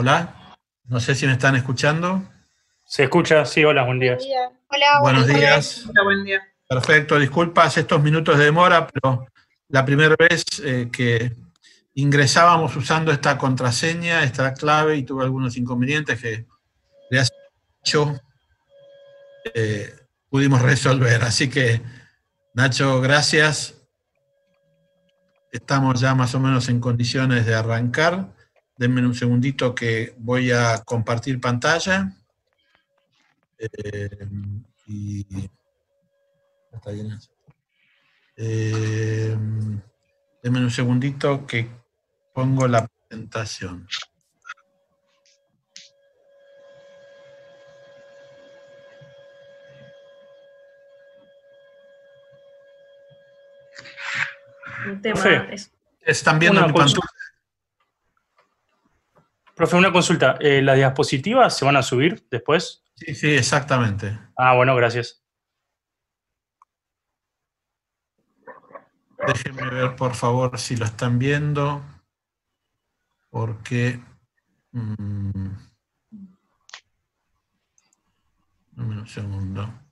Hola, no sé si me están escuchando. Se escucha, sí, hola, buen día. Hola, Buenos días. Perfecto, disculpas estos minutos de demora, pero la primera vez eh, que ingresábamos usando esta contraseña, esta clave, y tuve algunos inconvenientes que le hace eh, pudimos resolver. Así que, Nacho, gracias. Estamos ya más o menos en condiciones de arrancar. Denme un segundito que voy a compartir pantalla. Eh, eh, denme un segundito que pongo la presentación. ¿Están viendo Sí. pantalla. Profe, una consulta. Eh, ¿Las diapositivas se van a subir después? Sí, sí, exactamente. Ah, bueno, gracias. Déjenme ver, por favor, si lo están viendo, porque... Mmm, un segundo.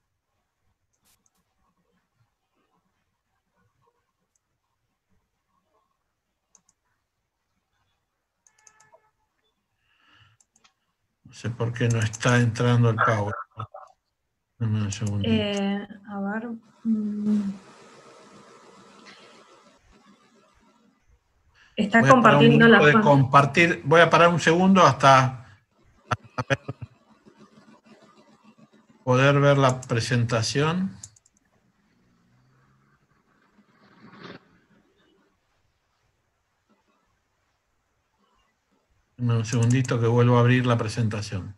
sé por qué no está entrando el power. Dame un segundo. Eh, a ver. Mm. Está compartiendo la de compartir. Voy a parar un segundo hasta, hasta poder ver la presentación. Un segundito que vuelvo a abrir la presentación.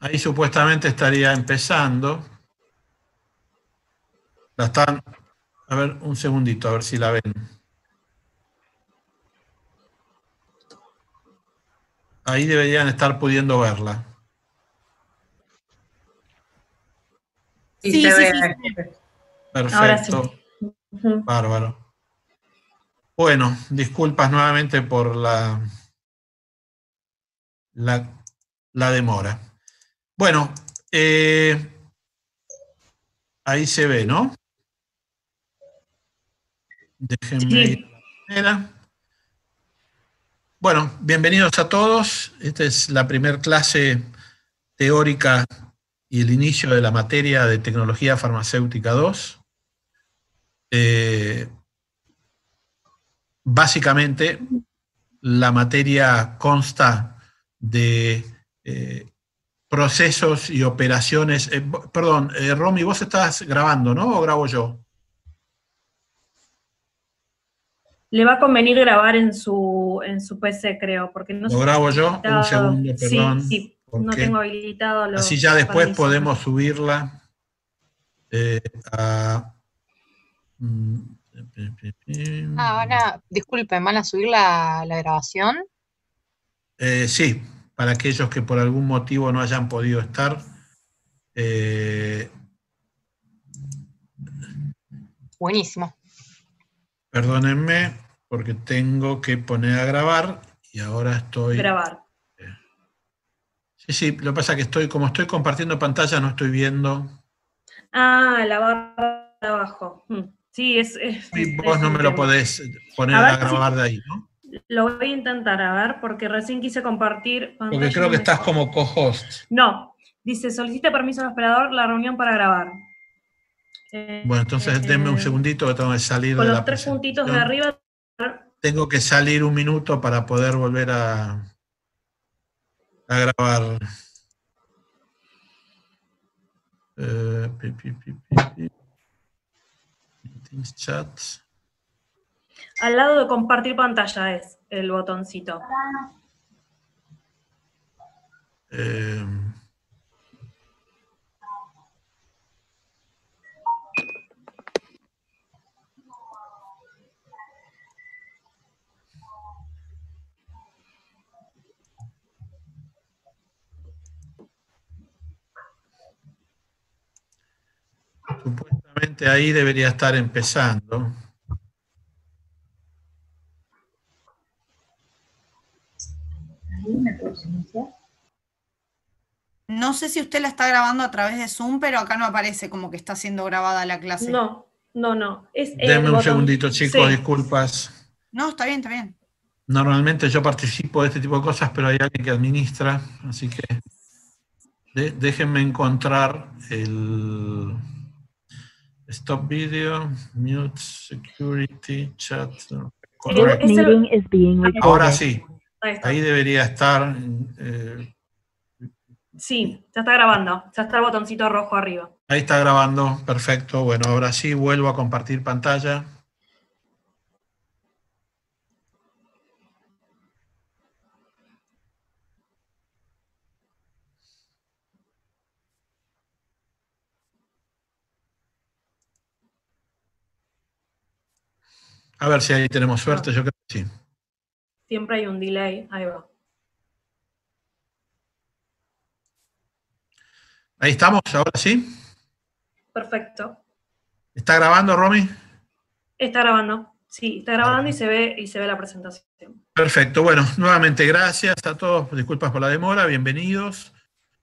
Ahí supuestamente estaría empezando. La están... A ver, un segundito, a ver si la ven. Ahí deberían estar pudiendo verla. sí, Perfecto. Bárbaro. Bueno, disculpas nuevamente por la, la, demora. Bueno, eh, ahí se ve, ¿no? Déjenme ir a la Bueno, bienvenidos a todos. Esta es la primera clase teórica y el inicio de la materia de tecnología farmacéutica 2. Eh, básicamente, la materia consta de eh, procesos y operaciones. Eh, perdón, Romy, vos estás grabando, ¿no? ¿O grabo yo? Le va a convenir grabar en su, PC, creo, porque no... ¿Lo grabo yo? Un segundo, perdón. Sí, sí no tengo habilitado los. Así ya después podemos subirla eh, a. Mm, ah, van a, disculpen, ¿van a subir la, grabación? Eh, sí, para aquellos que por algún motivo no hayan podido estar. Eh, Buenísimo. Perdónenme porque tengo que poner a grabar y ahora estoy... Grabar. Sí, lo que pasa es que estoy, como estoy compartiendo pantalla, no estoy viendo. Ah, la barra de abajo. Mm. Sí, es. vos este, no me lo podés poner a, grabar de ahí, ¿no? Lo voy a intentar, a ver, porque recién quise compartir. Porque creo que estás como co-host. No, dice, solicite permiso al operador la reunión para grabar. bueno, entonces eh, denme un eh, segundito que tengo que salir con los tres puntitos de arriba. Tengo que salir un minuto para poder volver a, a grabar. Eh, chat. Al lado de compartir pantalla es el botoncito. Eh, Supuestamente ahí debería estar empezando. No sé si usted la está grabando a través de Zoom, pero acá no aparece como que está siendo grabada la clase. No, no, no. Es un segundito, chicos, disculpas. No, está bien, está bien. Normalmente yo participo de este tipo de cosas, pero hay alguien que administra, así que déjenme encontrar el... Stop video, mute, security, chat. Ahora sí. Ahí debería estar. Eh, sí, ya está grabando. Ya está el botoncito rojo arriba. Ahí está grabando. Perfecto. Bueno, ahora sí vuelvo a compartir pantalla. A ver si ahí tenemos ah. suerte, yo creo que sí. Siempre hay un delay, ahí va. Ahí estamos, ahora sí. Perfecto. ¿Está grabando, Romy? Está grabando, sí, está grabando y se ve, y se ve la presentación. Perfecto, bueno, nuevamente gracias a todos, disculpas por la demora, bienvenidos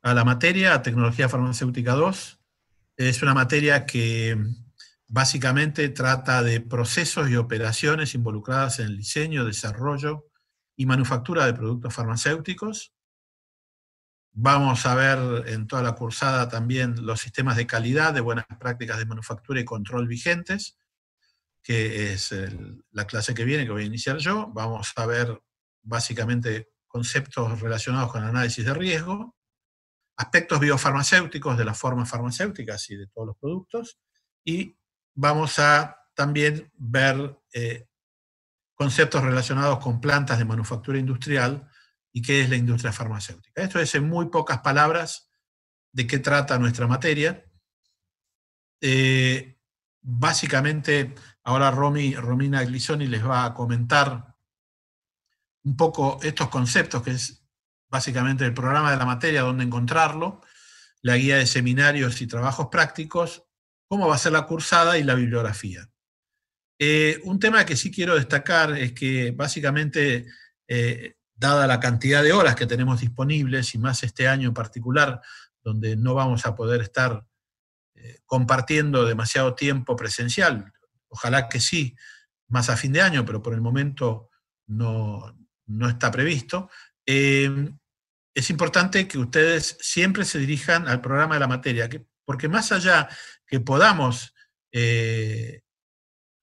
a la materia, a Tecnología Farmacéutica 2. Es una materia que Básicamente trata de procesos y operaciones involucradas en el diseño, desarrollo y manufactura de productos farmacéuticos. Vamos a ver en toda la cursada también los sistemas de calidad de buenas prácticas de manufactura y control vigentes, que es la clase que viene, que voy a iniciar yo. Vamos a ver básicamente conceptos relacionados con el análisis de riesgo, aspectos biofarmacéuticos de las formas farmacéuticas y de todos los productos, y vamos a también ver eh, conceptos relacionados con plantas de manufactura industrial y qué es la industria farmacéutica. Esto es en muy pocas palabras de qué trata nuestra materia. Eh, básicamente, ahora Romina Glisoni les va a comentar un poco estos conceptos, que es básicamente el programa de la materia, dónde encontrarlo, la guía de seminarios y trabajos prácticos, cómo va a ser la cursada y la bibliografía. Eh, un tema que sí quiero destacar es que básicamente, eh, dada la cantidad de horas que tenemos disponibles, y más este año en particular, donde no vamos a poder estar eh, compartiendo demasiado tiempo presencial, ojalá que sí, más a fin de año, pero por el momento no, está previsto, es importante que ustedes siempre se dirijan al programa de la materia, porque más allá que podamos eh,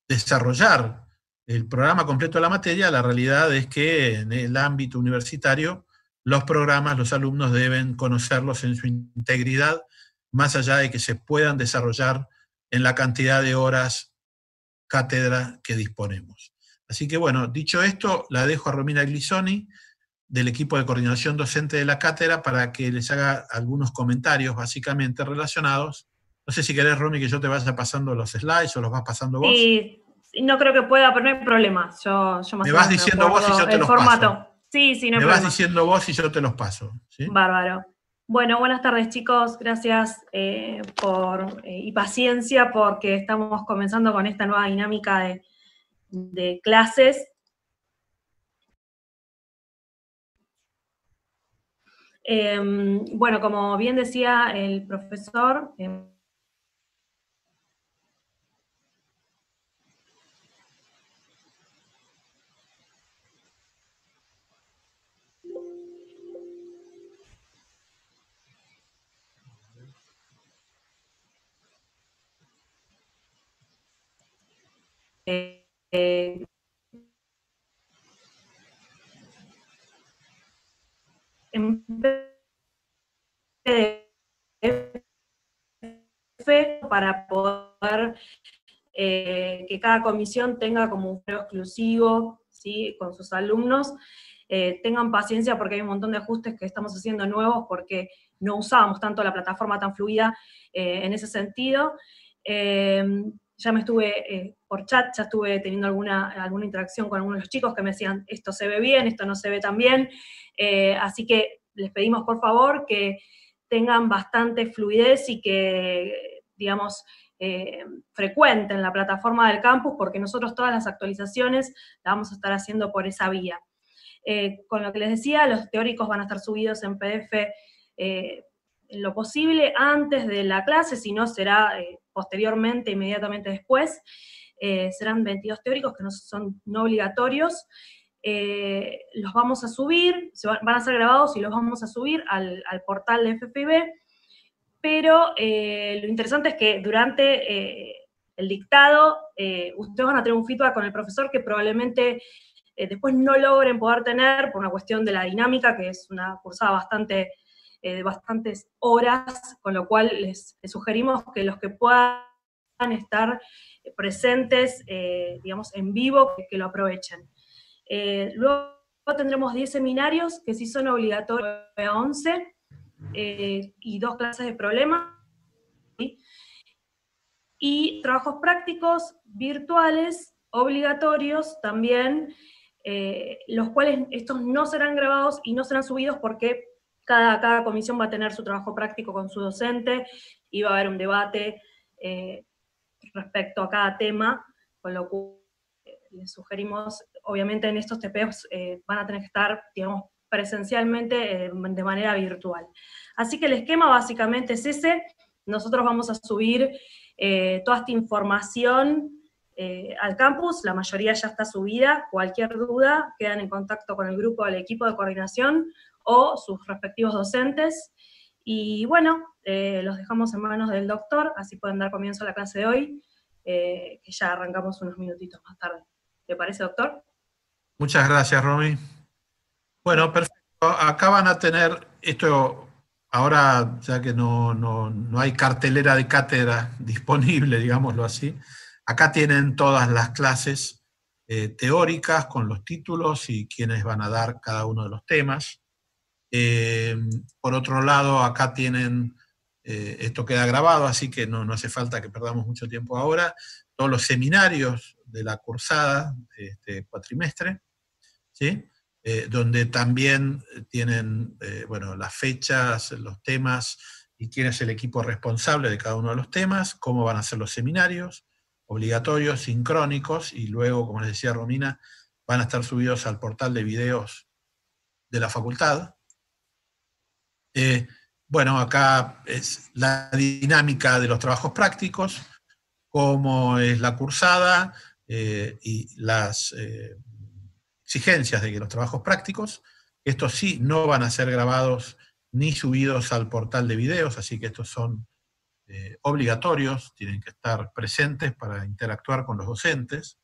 desarrollar el programa completo de la materia, la realidad es que en el ámbito universitario los programas, los alumnos deben conocerlos en su integridad, más allá de que se puedan desarrollar en la cantidad de horas cátedra que disponemos. Así que bueno, dicho esto, la dejo a Romina Glisoni del equipo de coordinación docente de la cátedra para que les haga algunos comentarios básicamente relacionados no sé si querés, Romy, que yo te vaya pasando los slides o los vas pasando vos. Sí, no creo que pueda, pero no hay problema. Yo, me vas diciendo vos y yo te los paso. Sí, sí, no me vas diciendo vos y yo te los paso. Bárbaro. Bueno, buenas tardes chicos, gracias eh, por, eh, y paciencia porque estamos comenzando con esta nueva dinámica de, clases. Em, bueno, como bien decía el profesor, em, para poder eh, que cada comisión tenga como un juego exclusivo ¿sí? con sus alumnos. Eh, tengan paciencia porque hay un montón de ajustes que estamos haciendo nuevos porque no usábamos tanto la plataforma tan fluida eh, en ese sentido ya me estuve eh, por chat, ya estuve teniendo alguna, alguna interacción con algunos de los chicos que me decían, esto se ve bien, esto no se ve tan bien, eh, así que les pedimos por favor que tengan bastante fluidez y que, digamos, eh, frecuenten la plataforma del campus porque nosotros todas las actualizaciones las vamos a estar haciendo por esa vía. con lo que les decía, los teóricos van a estar subidos en PDF lo posible antes de la clase, si no será posteriormente, inmediatamente después. Eh, serán 22 teóricos que no son no obligatorios. Eh, los vamos a subir, se van, a ser grabados y los vamos a subir al, portal de FPB, pero eh, lo interesante es que durante el dictado ustedes van a tener un feedback con el profesor que probablemente después no logren poder tener por una cuestión de la dinámica, que es una cursada bastante eh, bastantes horas, con lo cual les, sugerimos que los que puedan estar presentes, eh, digamos, en vivo, que, lo aprovechen. Eh, luego tendremos 10 seminarios que sí son obligatorios a 11 y dos clases de problemas. Y trabajos prácticos virtuales obligatorios también, los cuales estos no serán grabados y no serán subidos porque cada, comisión va a tener su trabajo práctico con su docente y va a haber un debate eh, respecto a cada tema, con lo cual eh, les sugerimos, obviamente en estos TPEs eh, van a tener que estar, digamos, presencialmente de manera virtual. Así que el esquema básicamente es ese. Nosotros vamos a subir toda esta información al campus, la mayoría ya está subida, cualquier duda, quedan en contacto con el grupo el equipo de coordinación o sus respectivos docentes. Y bueno, eh, los dejamos en manos del doctor, así pueden dar comienzo a la clase de hoy, eh, que ya arrancamos unos minutitos más tarde. ¿Te parece, doctor? Muchas gracias, Romy. Bueno, perfecto. Acá van a tener esto, ahora ya que no, hay cartelera de cátedra disponible, digámoslo así, acá tienen todas las clases eh, teóricas con los títulos y quienes van a dar cada uno de los temas. Eh, por otro lado, acá tienen, eh, esto queda grabado, así que no, hace falta que perdamos mucho tiempo ahora, todos los seminarios de la cursada este cuatrimestre, eh, donde también tienen bueno, las fechas, los temas y quién es el equipo responsable de cada uno de los temas, cómo van a ser los seminarios, obligatorios, sincrónicos, y luego, como les decía Romina, van a estar subidos al portal de videos de la facultad, eh, bueno, acá es la dinámica de los trabajos prácticos, cómo es la cursada eh, y las eh, exigencias de que los trabajos prácticos, estos sí no van a ser grabados ni subidos al portal de videos, así que estos son obligatorios, tienen que estar presentes para interactuar con los docentes.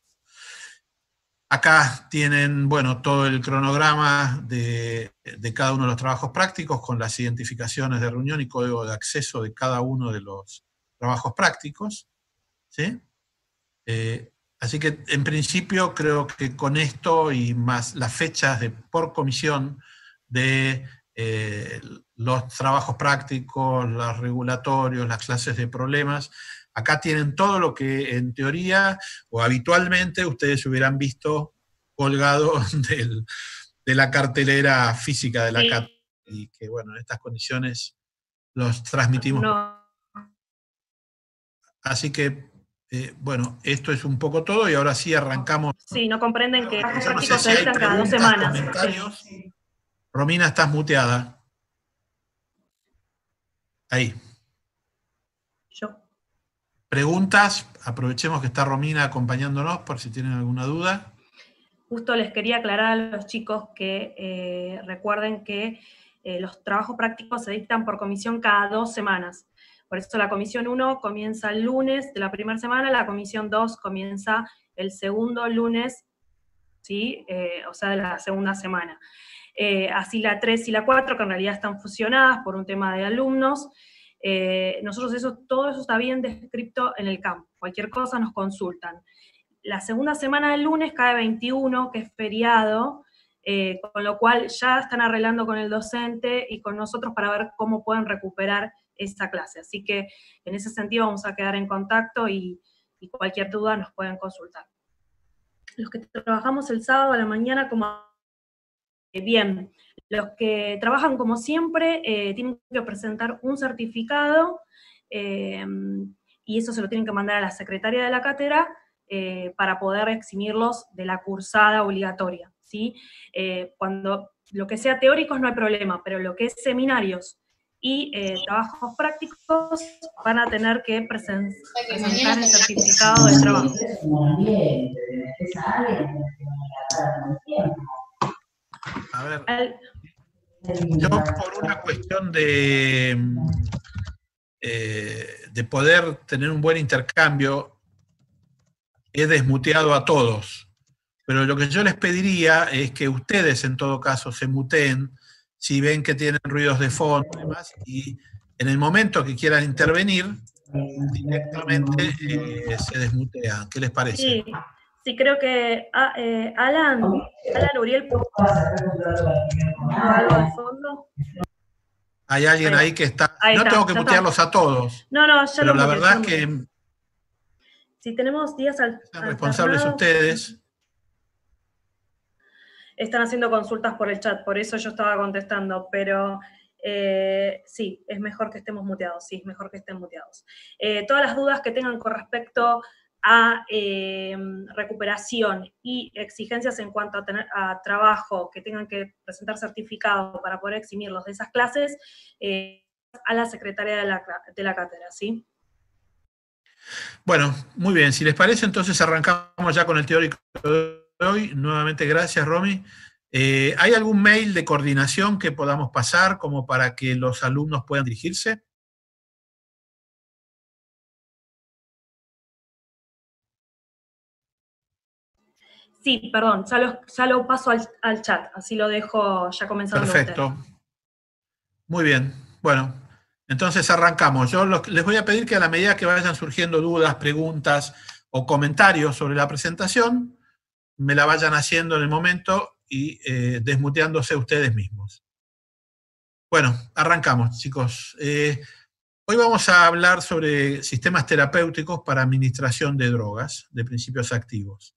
Acá tienen, bueno, todo el cronograma de, cada uno de los trabajos prácticos con las identificaciones de reunión y código de acceso de cada uno de los trabajos prácticos. Eh, así que, en principio, creo que con esto y más las fechas de, por comisión de eh, los trabajos prácticos, los regulatorios, las clases de problemas, Acá tienen todo lo que en teoría o habitualmente ustedes hubieran visto colgado de la cartelera física de la Y que, bueno, en estas condiciones los transmitimos. Así que, eh, bueno, esto es un poco todo y ahora sí arrancamos. Sí, no comprenden que cada Romina, estás muteada. Ahí preguntas, aprovechemos que está Romina acompañándonos por si tienen alguna duda. Justo les quería aclarar a los chicos que eh, recuerden que eh, los trabajos prácticos se dictan por comisión cada dos semanas. Por eso la comisión 1 comienza el lunes de la primera semana, la comisión 2 comienza el segundo lunes, ¿sí? Eh, o sea, de la segunda semana. así la 3 y la 4, que en realidad están fusionadas por un tema de alumnos, eh, nosotros eso, todo eso está bien descrito en el campo. Cualquier cosa nos consultan. La segunda semana del lunes cae 21, que es feriado, eh, con lo cual ya están arreglando con el docente y con nosotros para ver cómo pueden recuperar esa clase. Así que en ese sentido vamos a quedar en contacto y cualquier duda nos pueden consultar. Los que trabajamos el sábado a la mañana como eh, bien, los que trabajan como siempre eh, tienen que presentar un certificado eh, y eso se lo tienen que mandar a la secretaria de la cátedra eh, para poder eximirlos de la cursada obligatoria. ¿sí? cuando lo que sea teóricos no hay problema, pero lo que es seminarios y trabajos prácticos van a tener que presentar el certificado de trabajo. A ver. Yo por una cuestión de, eh, de poder tener un buen intercambio, he desmuteado a todos. Pero lo que yo les pediría es que ustedes en todo caso se muteen si ven que tienen ruidos de fondo y demás, y en el momento que quieran intervenir, directamente eh, se desmutean. ¿Qué les parece? Sí, creo que ah, eh, Alan, Alan Uriel, ¿puedo algo al fondo? Hay alguien ahí que está. no tengo que mutearlos a todos. No, no, ya Pero la verdad que. Si tenemos días al. responsables ustedes. Están haciendo consultas por el chat, por eso yo estaba contestando, pero eh, sí, es mejor que estemos muteados, sí, es mejor que estén muteados. Eh, todas las dudas que tengan con respecto a em, recuperación y exigencias en cuanto a, tener, trabajo, que tengan que presentar certificado para poder eximirlos de esas clases, eh, a la secretaria de la, cátedra, ¿sí? Bueno, muy bien. Si les parece, entonces arrancamos ya con el teórico de hoy. Nuevamente, gracias, Romy. Eh, ¿Hay algún mail de coordinación que podamos pasar como para que los alumnos puedan dirigirse? Sí, perdón, ya lo, paso al, chat, así lo dejo ya comenzando. Perfecto. Muy bien, bueno, entonces arrancamos. Yo les voy a pedir que a la medida que vayan surgiendo dudas, preguntas o comentarios sobre la presentación, me la vayan haciendo en el momento y eh, desmuteándose ustedes mismos. Bueno, arrancamos, chicos. Eh, hoy vamos a hablar sobre sistemas terapéuticos para administración de drogas, de principios activos.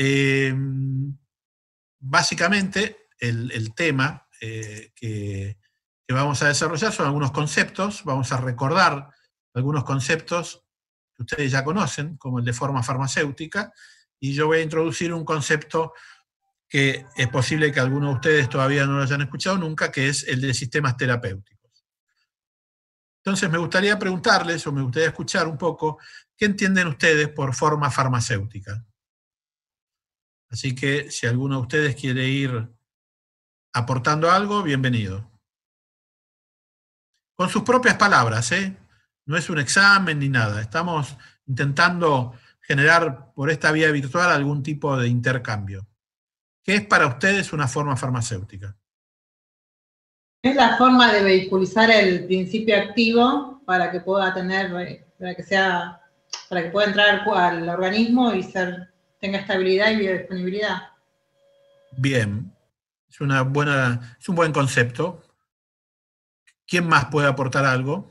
Em, básicamente, el, tema eh, que, que, vamos a desarrollar son algunos conceptos, vamos a recordar algunos conceptos que ustedes ya conocen, como el de forma farmacéutica, y yo voy a introducir un concepto que es posible que algunos de ustedes todavía no lo hayan escuchado nunca, que es el de sistemas terapéuticos. Entonces me gustaría preguntarles o me gustaría escuchar un poco qué entienden ustedes por forma farmacéutica. Así que si alguno de ustedes quiere ir aportando algo, bienvenido. Con sus propias palabras, ¿eh? No es un examen ni nada. Estamos intentando generar por esta vía virtual algún tipo de intercambio. ¿Qué es para ustedes una forma farmacéutica? Es la forma de vehiculizar el principio activo para que pueda tener, eh, para que sea, para que pueda entrar al organismo y ser tenga estabilidad y biodisponibilidad. Bien, es, una buena, es un buen concepto. ¿Quién más puede aportar algo?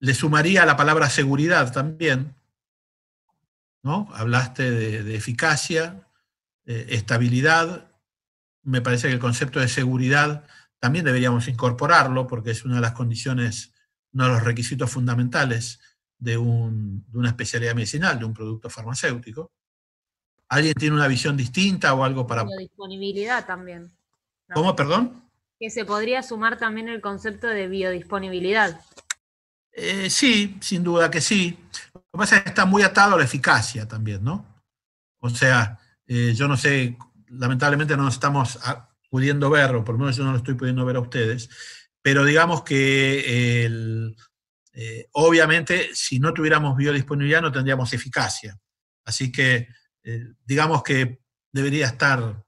Le sumaría la palabra seguridad también. ¿no? Hablaste de, eficacia, estabilidad. Me parece que el concepto de seguridad también deberíamos incorporarlo porque es una de las condiciones uno de los requisitos fundamentales de, una especialidad medicinal, de un producto farmacéutico. ¿Alguien tiene una visión distinta o algo para...? Biodisponibilidad también. ¿Cómo, perdón? Que se podría sumar también el concepto de biodisponibilidad. Eh, sí, sin duda que sí. Lo que pasa es que está muy atado a la eficacia también, ¿no? O sea, eh, yo no sé, lamentablemente no estamos pudiendo verlo, por lo menos yo no lo estoy pudiendo ver a ustedes, pero digamos que eh, obviamente si no tuviéramos biodisponibilidad no tendríamos eficacia. Así que eh, digamos que debería estar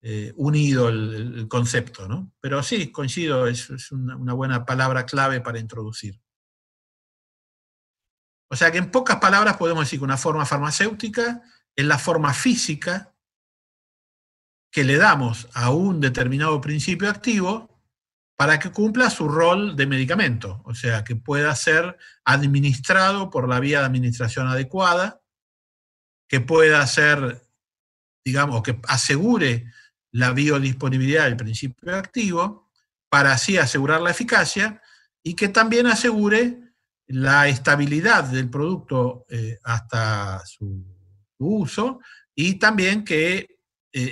eh, unido el, concepto, ¿no? Pero sí, coincido, es, una, una, buena palabra clave para introducir. O sea que en pocas palabras podemos decir que una forma farmacéutica es la forma física que le damos a un determinado principio activo para que cumpla su rol de medicamento, o sea, que pueda ser administrado por la vía de administración adecuada, que pueda ser, digamos, que asegure la biodisponibilidad del principio activo, para así asegurar la eficacia y que también asegure la estabilidad del producto eh, hasta su, uso y también que eh,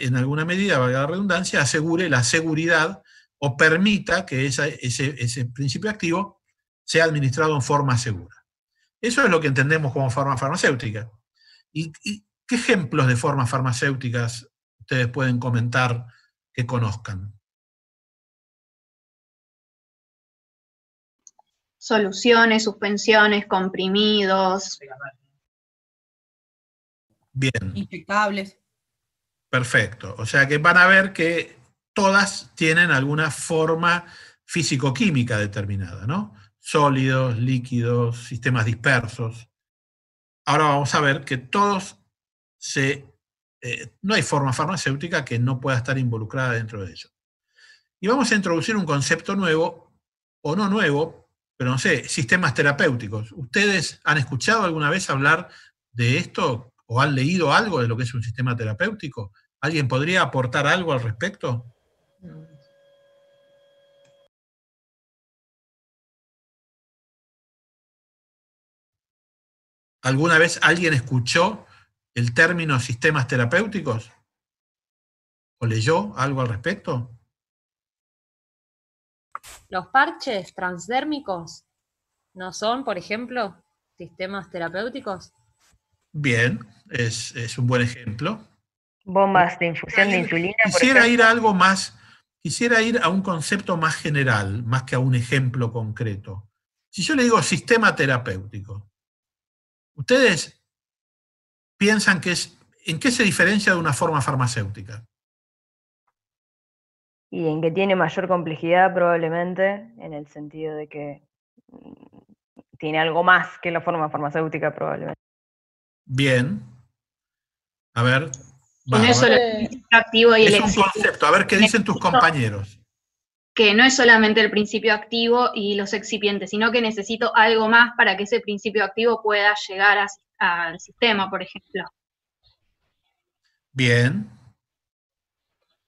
en alguna medida, valga la redundancia, asegure la seguridad o permita que ese, principio activo sea administrado en forma segura. Eso es lo que entendemos como forma farmacéutica. ¿Y, y qué ejemplos de formas farmacéuticas ustedes pueden comentar que conozcan? Soluciones, suspensiones, comprimidos. Bien. Inyectables. Perfecto. O sea que van a ver que todas tienen alguna forma físico-química determinada, ¿no? Sólidos, líquidos, sistemas dispersos. Ahora vamos a ver que todos se... Eh, no hay forma farmacéutica que no pueda estar involucrada dentro de ellos. Y vamos a introducir un concepto nuevo, o no nuevo, pero no sé, sistemas terapéuticos. ¿Ustedes han escuchado alguna vez hablar de esto o han leído algo de lo que es un sistema terapéutico? ¿Alguien podría aportar algo al respecto? ¿Alguna vez alguien escuchó el término sistemas terapéuticos? ¿O leyó algo al respecto? ¿Los parches transdérmicos no son, por ejemplo, sistemas terapéuticos? Bien, es, un buen ejemplo. Bombas de infusión de insulina. Quisiera ir a algo más, Quisiera ir a un concepto más general, más que a un ejemplo concreto. Si yo le digo sistema terapéutico, ¿ustedes piensan que es, en qué se diferencia de una forma farmacéutica? Y en que tiene mayor complejidad probablemente, en el sentido de que mm, tiene algo más que la forma farmacéutica probablemente. Bien. A ver, es, activo y un concepto. A ver qué dicen tus compañeros. Que no es solamente el principio activo y los excipientes, sino que necesito algo más para que ese principio activo pueda llegar al sistema, por ejemplo. Bien.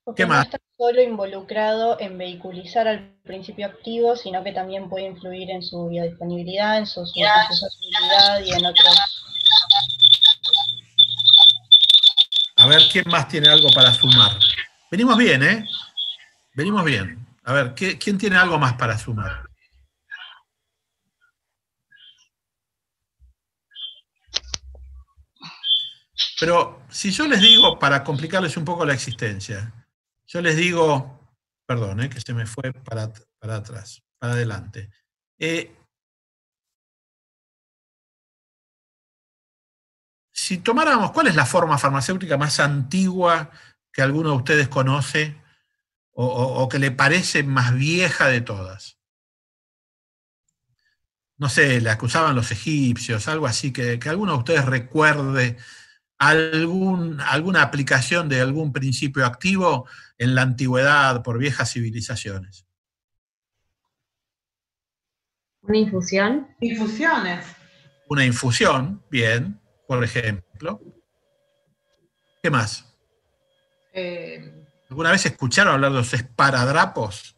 Porque no está solo involucrado en vehiculizar al principio activo, sino que también puede influir en su biodisponibilidad, en su, solubilidad y en otros A ver, ¿quién más tiene algo para sumar? Venimos bien, ¿eh? Venimos bien. A ver, ¿quién tiene algo más para sumar? Pero si yo les digo, para complicarles un poco la existencia, yo les digo, perdón, ¿eh? que se me fue para, para atrás, para adelante. Eh, si tomáramos, ¿cuál es la forma farmacéutica más antigua que alguno de ustedes conoce o, que le parece más vieja de todas? No sé, la que usaban los egipcios, algo así, que, alguno de ustedes recuerde alguna aplicación de algún principio activo en la antigüedad por viejas civilizaciones. ¿Una infusión? Infusiones. Una infusión, bien por ejemplo. ¿Qué más? Eh, ¿Alguna vez escucharon hablar de los esparadrapos?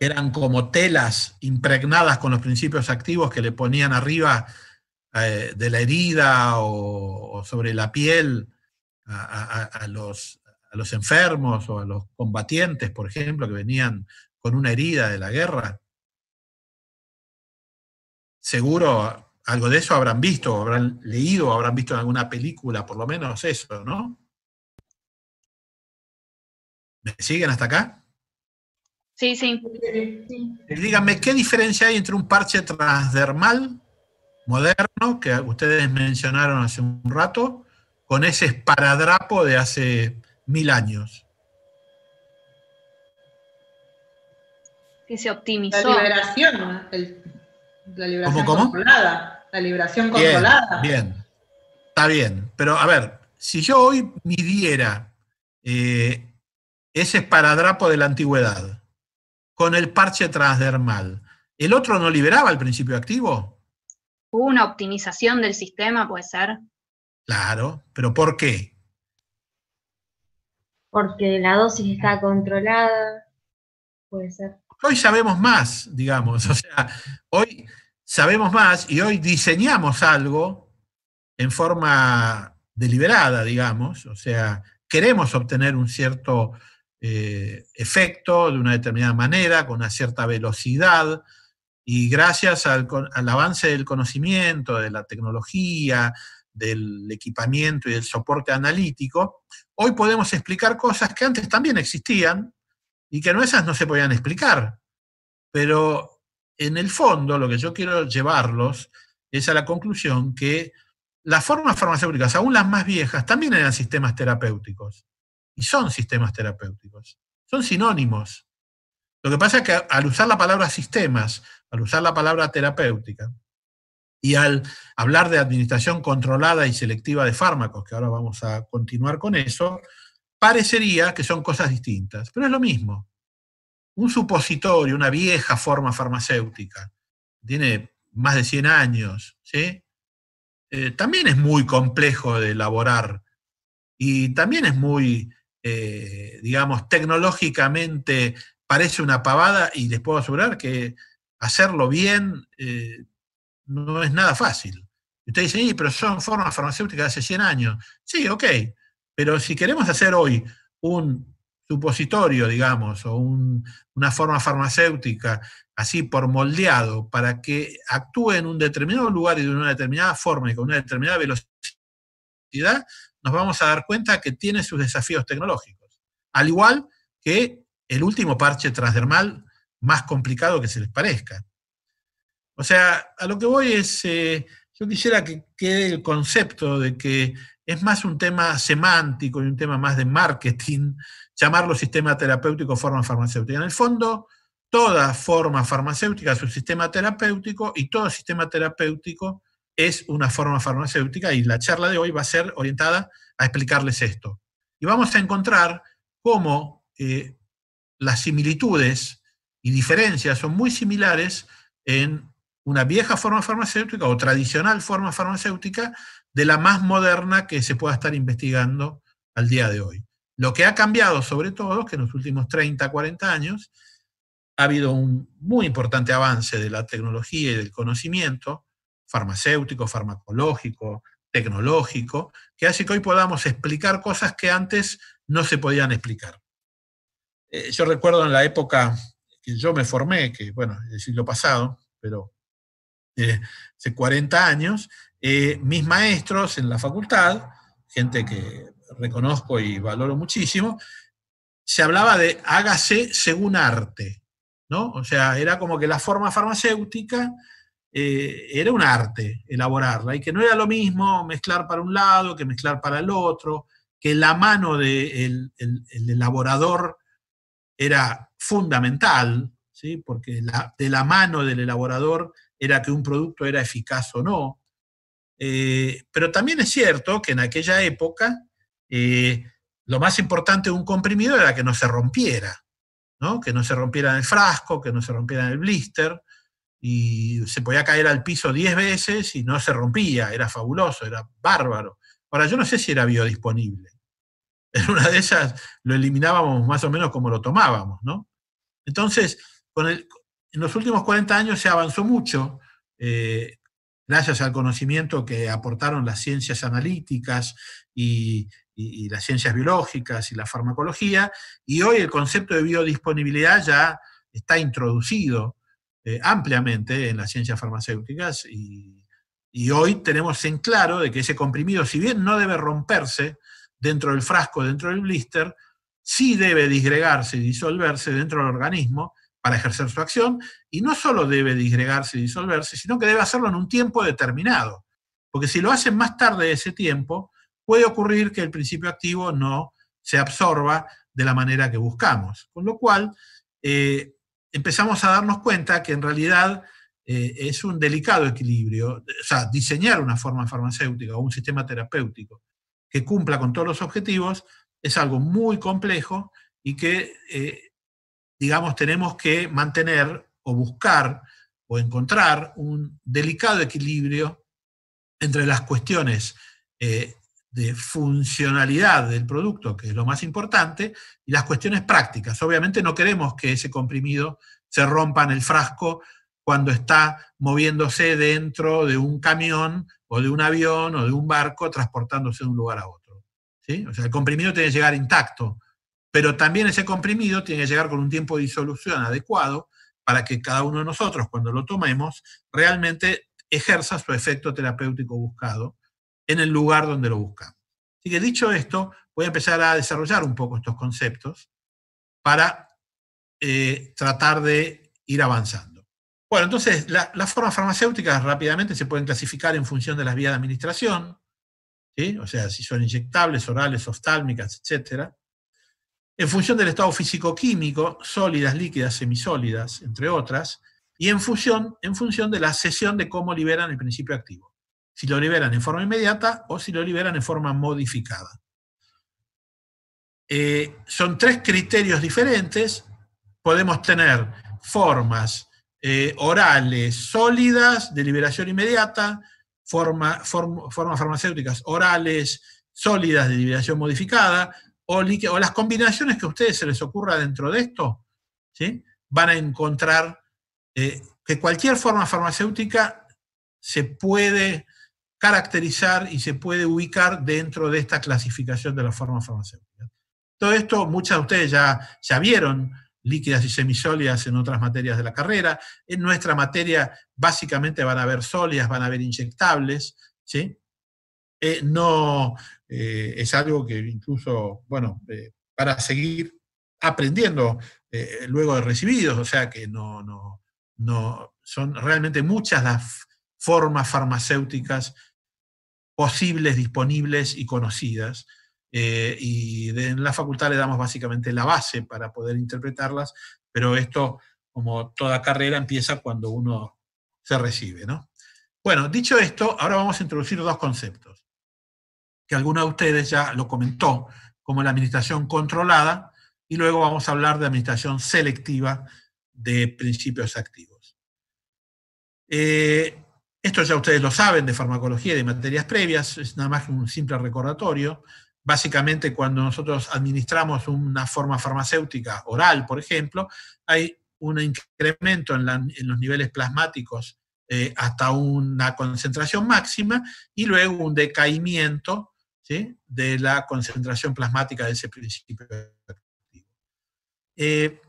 Eran como telas impregnadas con los principios activos que le ponían arriba eh, de la herida o, sobre la piel a los enfermos o a los combatientes, por ejemplo, que venían con una herida de la guerra. Seguro algo de eso habrán visto, habrán leído, habrán visto en alguna película, por lo menos eso, ¿no? ¿Me siguen hasta acá? Sí, sí. Díganme, ¿qué diferencia hay entre un parche transdermal moderno que ustedes mencionaron hace un rato con ese esparadrapo de hace mil años? Que se optimizó. La liberación, la liberación ¿Cómo, cómo? La liberación controlada. Bien, está bien. Pero a ver, si yo hoy midiera eh, ese esparadrapo de la antigüedad con el parche transdermal, ¿el otro no liberaba el principio activo? Una optimización del sistema puede ser. Claro, pero ¿por qué? Porque la dosis está controlada, puede ser. Hoy sabemos más, digamos, o sea, hoy sabemos más y hoy diseñamos algo en forma deliberada, digamos, o sea, queremos obtener un cierto eh, efecto de una determinada manera, con una cierta velocidad, y gracias al, avance del conocimiento, de la tecnología, del equipamiento y del soporte analítico, hoy podemos explicar cosas que antes también existían y que no esas no se podían explicar. Pero en el fondo lo que yo quiero llevarlos es a la conclusión que las formas farmacéuticas, aún las más viejas, también eran sistemas terapéuticos. Y son sistemas terapéuticos. Son sinónimos. Lo que pasa es que al usar la palabra sistemas, al usar la palabra terapéutica, y al hablar de administración controlada y selectiva de fármacos, que ahora vamos a continuar con eso, parecería que son cosas distintas, pero es lo mismo un supositorio, una vieja forma farmacéutica, tiene más de 100 años, ¿sí? Eh, también es muy complejo de elaborar y también es muy, eh, digamos, tecnológicamente parece una pavada y les puedo asegurar que hacerlo bien eh, no es nada fácil. Ustedes usted dice, pero son formas farmacéuticas de hace 100 años. Sí, ok, pero si queremos hacer hoy un supositorio, digamos, o una forma farmacéutica, así por moldeado, para que actúe en un determinado lugar y de una determinada forma y con una determinada velocidad, nos vamos a dar cuenta que tiene sus desafíos tecnológicos. Al igual que el último parche transdermal más complicado que se les parezca. O sea, a lo que voy es, eh, yo quisiera que quede el concepto de que es más un tema semántico y un tema más de marketing, llamarlo sistema terapéutico forma farmacéutica. En el fondo, toda forma farmacéutica es un sistema terapéutico y todo sistema terapéutico es una forma farmacéutica y la charla de hoy va a ser orientada a explicarles esto. Y vamos a encontrar cómo eh, las similitudes y diferencias son muy similares en una vieja forma farmacéutica o tradicional forma farmacéutica de la más moderna que se pueda estar investigando al día de hoy. Lo que ha cambiado sobre todo es que en los últimos 30, 40 años ha habido un muy importante avance de la tecnología y del conocimiento farmacéutico, farmacológico, tecnológico, que hace que hoy podamos explicar cosas que antes no se podían explicar. Eh, yo recuerdo en la época que yo me formé, que bueno, el siglo pasado, pero eh, hace 40 años, eh, mis maestros en la facultad, gente que reconozco y valoro muchísimo, se hablaba de hágase según arte, ¿no? O sea, era como que la forma farmacéutica eh, era un arte elaborarla y que no era lo mismo mezclar para un lado que mezclar para el otro, que la mano del elaborador era fundamental, ¿sí? porque de la mano del elaborador era que un producto era eficaz o no. Eh, pero también es cierto que en aquella época eh, lo más importante de un comprimido era que no se rompiera, que no se rompiera en el frasco, que no se rompiera en el blister, y se podía caer al piso 10 veces y no se rompía, era fabuloso, era bárbaro. Ahora, yo no sé si era biodisponible. En una de esas lo eliminábamos más o menos como lo tomábamos, ¿no? Entonces, en los últimos 40 años se avanzó mucho. Eh, gracias al conocimiento que aportaron las ciencias analíticas y, las ciencias biológicas y la farmacología, y hoy el concepto de biodisponibilidad ya está introducido eh, ampliamente en las ciencias farmacéuticas y, y, hoy tenemos en claro de que ese comprimido, si bien no debe romperse dentro del frasco, dentro del blister, sí debe disgregarse y disolverse dentro del organismo para ejercer su acción, y no solo debe disgregarse y disolverse, sino que debe hacerlo en un tiempo determinado, porque si lo hacen más tarde de ese tiempo, puede ocurrir que el principio activo no se absorba de la manera que buscamos, con lo cual eh, empezamos a darnos cuenta que en realidad eh, es un delicado equilibrio, o sea, diseñar una forma farmacéutica o un sistema terapéutico que cumpla con todos los objetivos es algo muy complejo y que eh, digamos, tenemos que mantener o buscar o encontrar un delicado equilibrio entre las cuestiones eh, de funcionalidad del producto, que es lo más importante, y las cuestiones prácticas. Obviamente no queremos que ese comprimido se rompa en el frasco cuando está moviéndose dentro de un camión o de un avión o de un barco transportándose de un lugar a otro. ¿sí? O sea, el comprimido tiene que llegar intacto pero también ese comprimido tiene que llegar con un tiempo de disolución adecuado para que cada uno de nosotros, cuando lo tomemos, realmente ejerza su efecto terapéutico buscado en el lugar donde lo buscamos. Así que dicho esto, voy a empezar a desarrollar un poco estos conceptos para eh, tratar de ir avanzando. Bueno, entonces las formas farmacéuticas rápidamente se pueden clasificar en función de las vías de administración, o sea, si son inyectables, orales, oftálmicas, etcétera en función del estado físico-químico, sólidas, líquidas, semisólidas, entre otras, y en función, en función de la sesión de cómo liberan el principio activo. Si lo liberan en forma inmediata o si lo liberan en forma modificada. Eh, son tres criterios diferentes. Podemos tener formas eh, orales sólidas de liberación inmediata, formas farmacéuticas orales sólidas de liberación modificada, o, las combinaciones que a ustedes se les ocurra dentro de esto, van a encontrar eh, que cualquier forma farmacéutica se puede caracterizar y se puede ubicar dentro de esta clasificación de las formas farmacéuticas. Todo esto muchas de ustedes ya, ya vieron, líquidas y semisólidas en otras materias de la carrera. En nuestra materia básicamente van a haber sólidas, van a haber inyectables, ¿sí? Eh, no eh, es algo que incluso, bueno, eh, para seguir aprendiendo luego de recibidos, o sea que no, no, son realmente muchas las formas farmacéuticas posibles, disponibles y conocidas. y en la facultad le damos básicamente la base para poder interpretarlas, pero esto, como toda carrera, empieza cuando uno se recibe, ¿no? Bueno, dicho esto, ahora vamos a introducir dos conceptos que alguno de ustedes ya lo comentó, como la administración controlada, y luego vamos a hablar de administración selectiva de principios activos. Eh, esto ya ustedes lo saben de farmacología y de materias previas, es nada más que un simple recordatorio. Básicamente, cuando nosotros administramos una forma farmacéutica oral, por ejemplo, hay un incremento en, los niveles plasmáticos eh, hasta una concentración máxima y luego un decaimiento de la concentración plasmática de ese principio activo. Eh,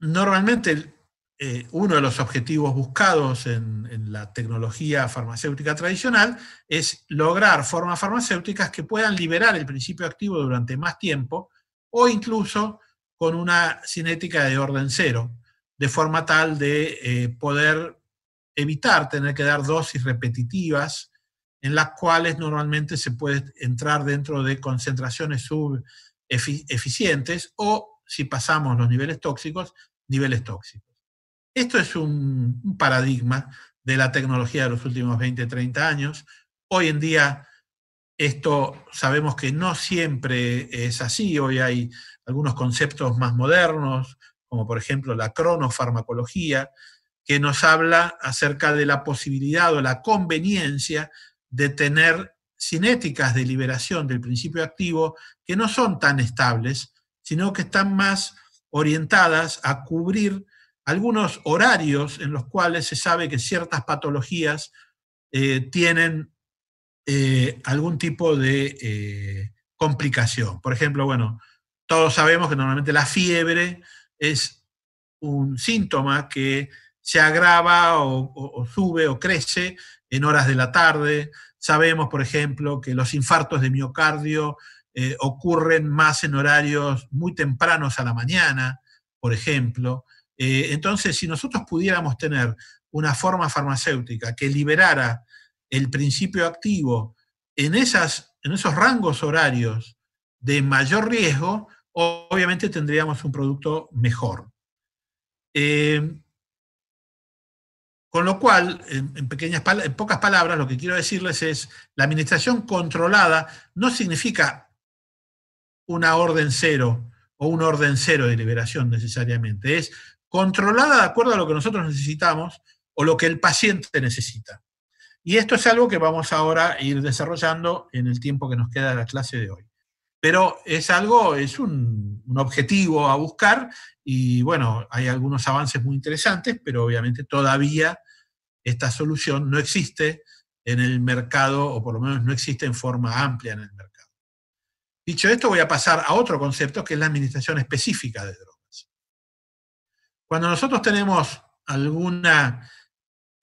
normalmente, eh, uno de los objetivos buscados en, la tecnología farmacéutica tradicional es lograr formas farmacéuticas que puedan liberar el principio activo durante más tiempo o incluso con una cinética de orden cero, de forma tal de eh, poder evitar tener que dar dosis repetitivas en las cuales normalmente se puede entrar dentro de concentraciones subeficientes o, si pasamos los niveles tóxicos, niveles tóxicos. Esto es un, paradigma de la tecnología de los últimos 20, 30 años. Hoy en día esto sabemos que no siempre es así. Hoy hay algunos conceptos más modernos, como por ejemplo la cronofarmacología, que nos habla acerca de la posibilidad o la conveniencia de tener cinéticas de liberación del principio activo que no son tan estables, sino que están más orientadas a cubrir algunos horarios en los cuales se sabe que ciertas patologías eh, tienen eh, algún tipo de eh, complicación. Por ejemplo, bueno, todos sabemos que normalmente la fiebre es un síntoma que se agrava o sube o crece en horas de la tarde. Sabemos, por ejemplo, que los infartos de miocardio eh, ocurren más en horarios muy tempranos a la mañana, por ejemplo. Eh, entonces, si nosotros pudiéramos tener una forma farmacéutica que liberara el principio activo en, esas, en esos rangos horarios de mayor riesgo, obviamente tendríamos un producto mejor. Eh, con lo cual, en, en pocas palabras, lo que quiero decirles es, la administración controlada no significa una orden cero o un orden cero de liberación necesariamente, es controlada de acuerdo a lo que nosotros necesitamos o lo que el paciente necesita. Y esto es algo que vamos ahora a ir desarrollando en el tiempo que nos queda de la clase de hoy. Pero es algo, es un objetivo a buscar y bueno, hay algunos avances muy interesantes, pero obviamente todavía esta solución no existe en el mercado, o por lo menos no existe en forma amplia en el mercado. Dicho esto, voy a pasar a otro concepto que es la administración específica de drogas. Cuando nosotros tenemos alguna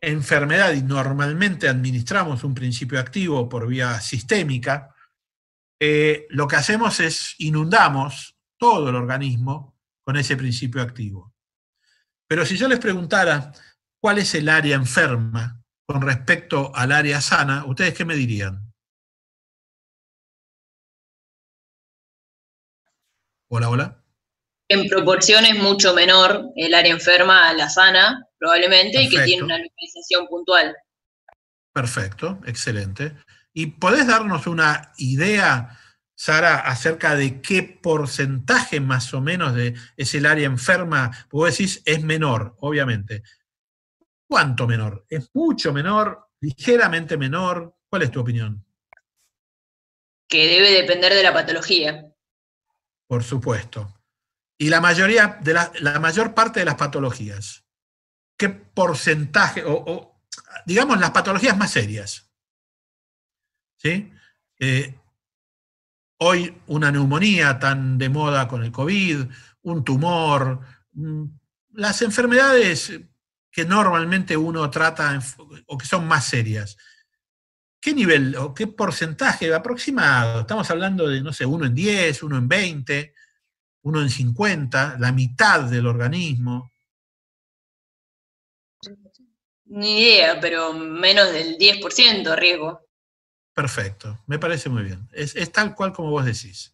enfermedad y normalmente administramos un principio activo por vía sistémica, eh, lo que hacemos es inundamos todo el organismo con ese principio activo. Pero si yo les preguntara cuál es el área enferma con respecto al área sana, ¿ustedes qué me dirían? Hola, hola. En proporción es mucho menor el área enferma a la sana, probablemente, y que tiene una localización puntual. Perfecto, excelente. ¿Y podés darnos una idea Sara, acerca de qué porcentaje más o menos de, es el área enferma. Vos decís, es menor, obviamente. ¿Cuánto menor? ¿Es mucho menor? ¿Ligeramente menor? ¿Cuál es tu opinión? Que debe depender de la patología. Por supuesto. Y la mayoría, de la, mayor parte de las patologías. ¿Qué porcentaje? O, digamos, las patologías más serias. ¿Sí? Eh, Hoy una neumonía tan de moda con el COVID, un tumor, mm, las enfermedades que normalmente uno trata o que son más serias. ¿Qué nivel o qué porcentaje aproximado? Estamos hablando de, no sé, uno en 10, uno en 20, uno en 50, la mitad del organismo. Ni idea, pero menos del 10% riesgo. Perfecto, me parece muy bien. Es, tal cual como vos decís.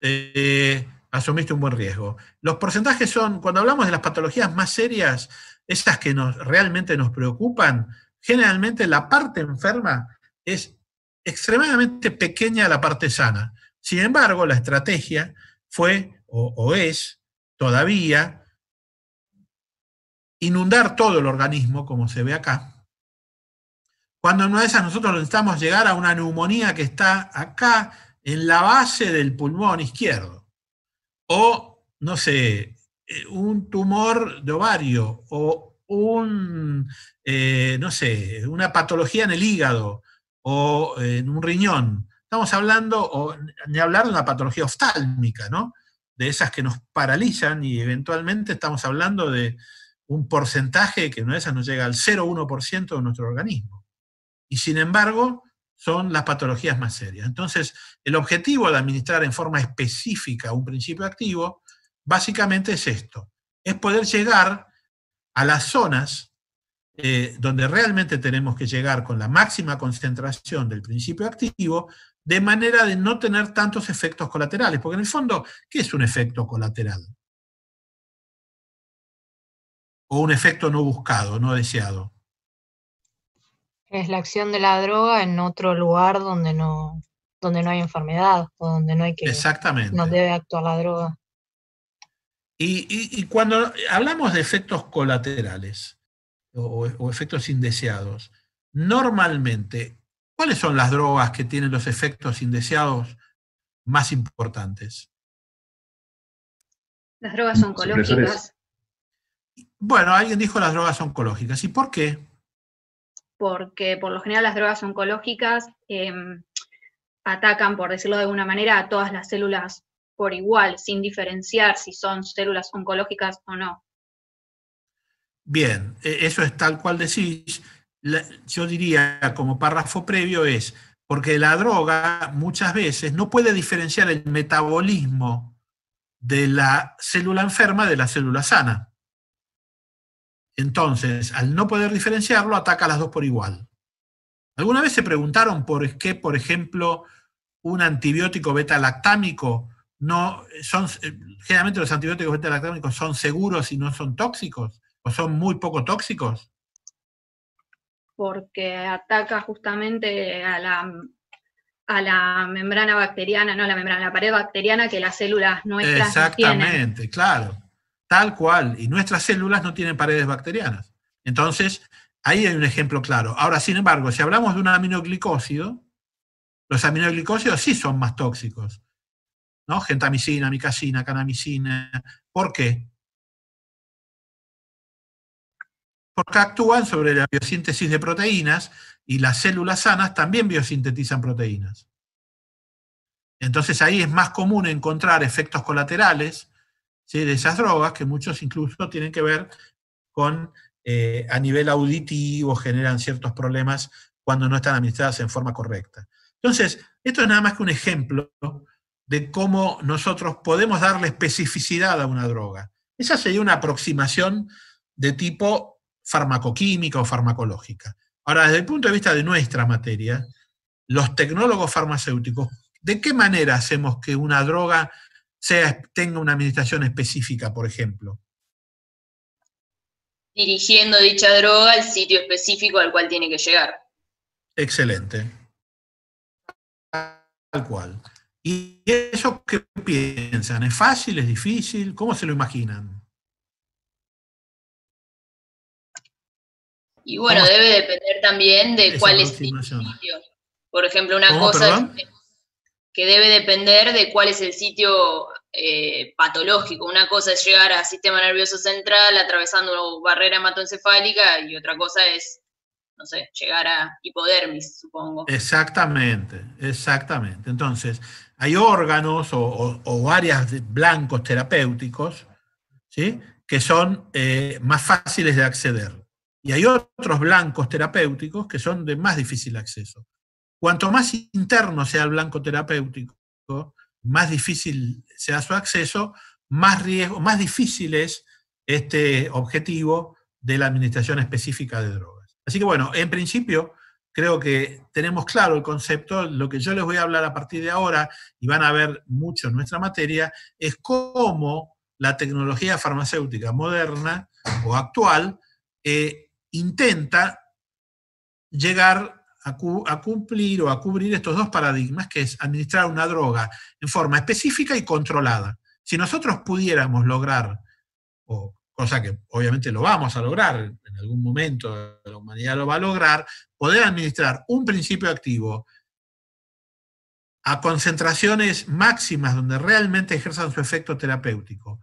Eh, asumiste un buen riesgo. Los porcentajes son, cuando hablamos de las patologías más serias, esas que nos, realmente nos preocupan, generalmente la parte enferma es extremadamente pequeña a la parte sana. Sin embargo, la estrategia fue o es todavía inundar todo el organismo, como se ve acá, cuando en una de esas nosotros necesitamos llegar a una neumonía que está acá en la base del pulmón izquierdo. O, no sé, eh, un tumor de ovario o un, eh, no sé, una patología en el hígado o eh, en un riñón. Estamos hablando, o, ni hablar de una patología oftálmica, ¿no? De esas que nos paralizan y eventualmente estamos hablando de un porcentaje que una de esas nos llega al 0,1% de nuestro organismo y sin embargo son las patologías más serias. Entonces, el objetivo de administrar en forma específica un principio activo básicamente es esto, es poder llegar a las zonas eh, donde realmente tenemos que llegar con la máxima concentración del principio activo, de manera de no tener tantos efectos colaterales, porque en el fondo, ¿qué es un efecto colateral? O un efecto no buscado, no deseado. Es la acción de la droga en otro lugar donde no, donde no hay enfermedad o donde no hay que... Exactamente. No debe actuar la droga. Y, cuando hablamos de efectos colaterales o, o efectos indeseados, normalmente, ¿cuáles son las drogas que tienen los efectos indeseados más importantes? Las drogas oncológicas. Bueno, alguien dijo las drogas oncológicas. ¿Y por qué? porque por lo general las drogas oncológicas em, atacan, por decirlo de alguna manera, a todas las células por igual, sin diferenciar si son células oncológicas o no. Bien, e, eso es tal cual decís. Yo diría como párrafo previo es, porque la droga muchas veces no puede diferenciar el metabolismo de la célula enferma de la célula sana. Entonces, al no poder diferenciarlo, ataca a las dos por igual. ¿Alguna vez se preguntaron por qué, por ejemplo, un antibiótico beta-lactámico no son, eh, generalmente los antibióticos beta-lactámicos son seguros y no son tóxicos? ¿O son muy poco tóxicos? Porque ataca justamente a la, a la membrana bacteriana, no a la membrana, a la pared bacteriana que las células nuestras Exactamente, claro. Tal cual. Y nuestras células no tienen paredes bacterianas. Entonces, ahí hay un ejemplo claro. Ahora, sin embargo, si hablamos de un aminoglicósido, los aminoglicósidos sí son más tóxicos. ¿No? Gentamicina, micasina, canamicina. ¿Por qué? Porque actúan sobre la biosíntesis de proteínas y las células sanas también biosintetizan proteínas. Entonces ahí es más común encontrar efectos colaterales de esas drogas, que muchos incluso tienen que ver con eh, a nivel auditivo, generan ciertos problemas cuando no están administradas en forma correcta. Entonces, esto es nada más que un ejemplo de cómo nosotros podemos darle especificidad a una droga. Esa sería una aproximación de tipo farmacoquímica o farmacológica. Ahora, desde el punto de vista de nuestra materia, los tecnólogos farmacéuticos, ¿de qué manera hacemos que una droga sea, tenga una administración específica, por ejemplo. Dirigiendo dicha droga al sitio específico al cual tiene que llegar. Excelente. Tal cual. ¿Y eso qué piensan? ¿Es fácil? ¿Es difícil? ¿Cómo se lo imaginan? Y bueno, debe depender también de cuál es el sitio. Por ejemplo, una cosa que debe depender de cuál es el sitio eh, patológico. Una cosa es llegar al sistema nervioso central atravesando barrera hematoencefálica y otra cosa es, no sé, llegar a hipodermis, supongo. Exactamente, exactamente. Entonces, hay órganos o, áreas blancos terapéuticos ¿sí? que son eh, más fáciles de acceder. Y hay otros blancos terapéuticos que son de más difícil acceso. Cuanto más interno sea el blanco terapéutico, más difícil sea su acceso, más riesgo, más difícil es este objetivo de la administración específica de drogas. Así que bueno, en principio creo que tenemos claro el concepto. Lo que yo les voy a hablar a partir de ahora, y van a ver mucho en nuestra materia, es cómo la tecnología farmacéutica moderna o actual eh, intenta llegar a, cumplir o a cubrir estos dos paradigmas, que es administrar una droga en forma específica y controlada. Si nosotros pudiéramos lograr, o cosa que obviamente lo vamos a lograr, en algún momento la humanidad lo va a lograr, poder administrar un principio activo a concentraciones máximas donde realmente ejerzan su efecto terapéutico,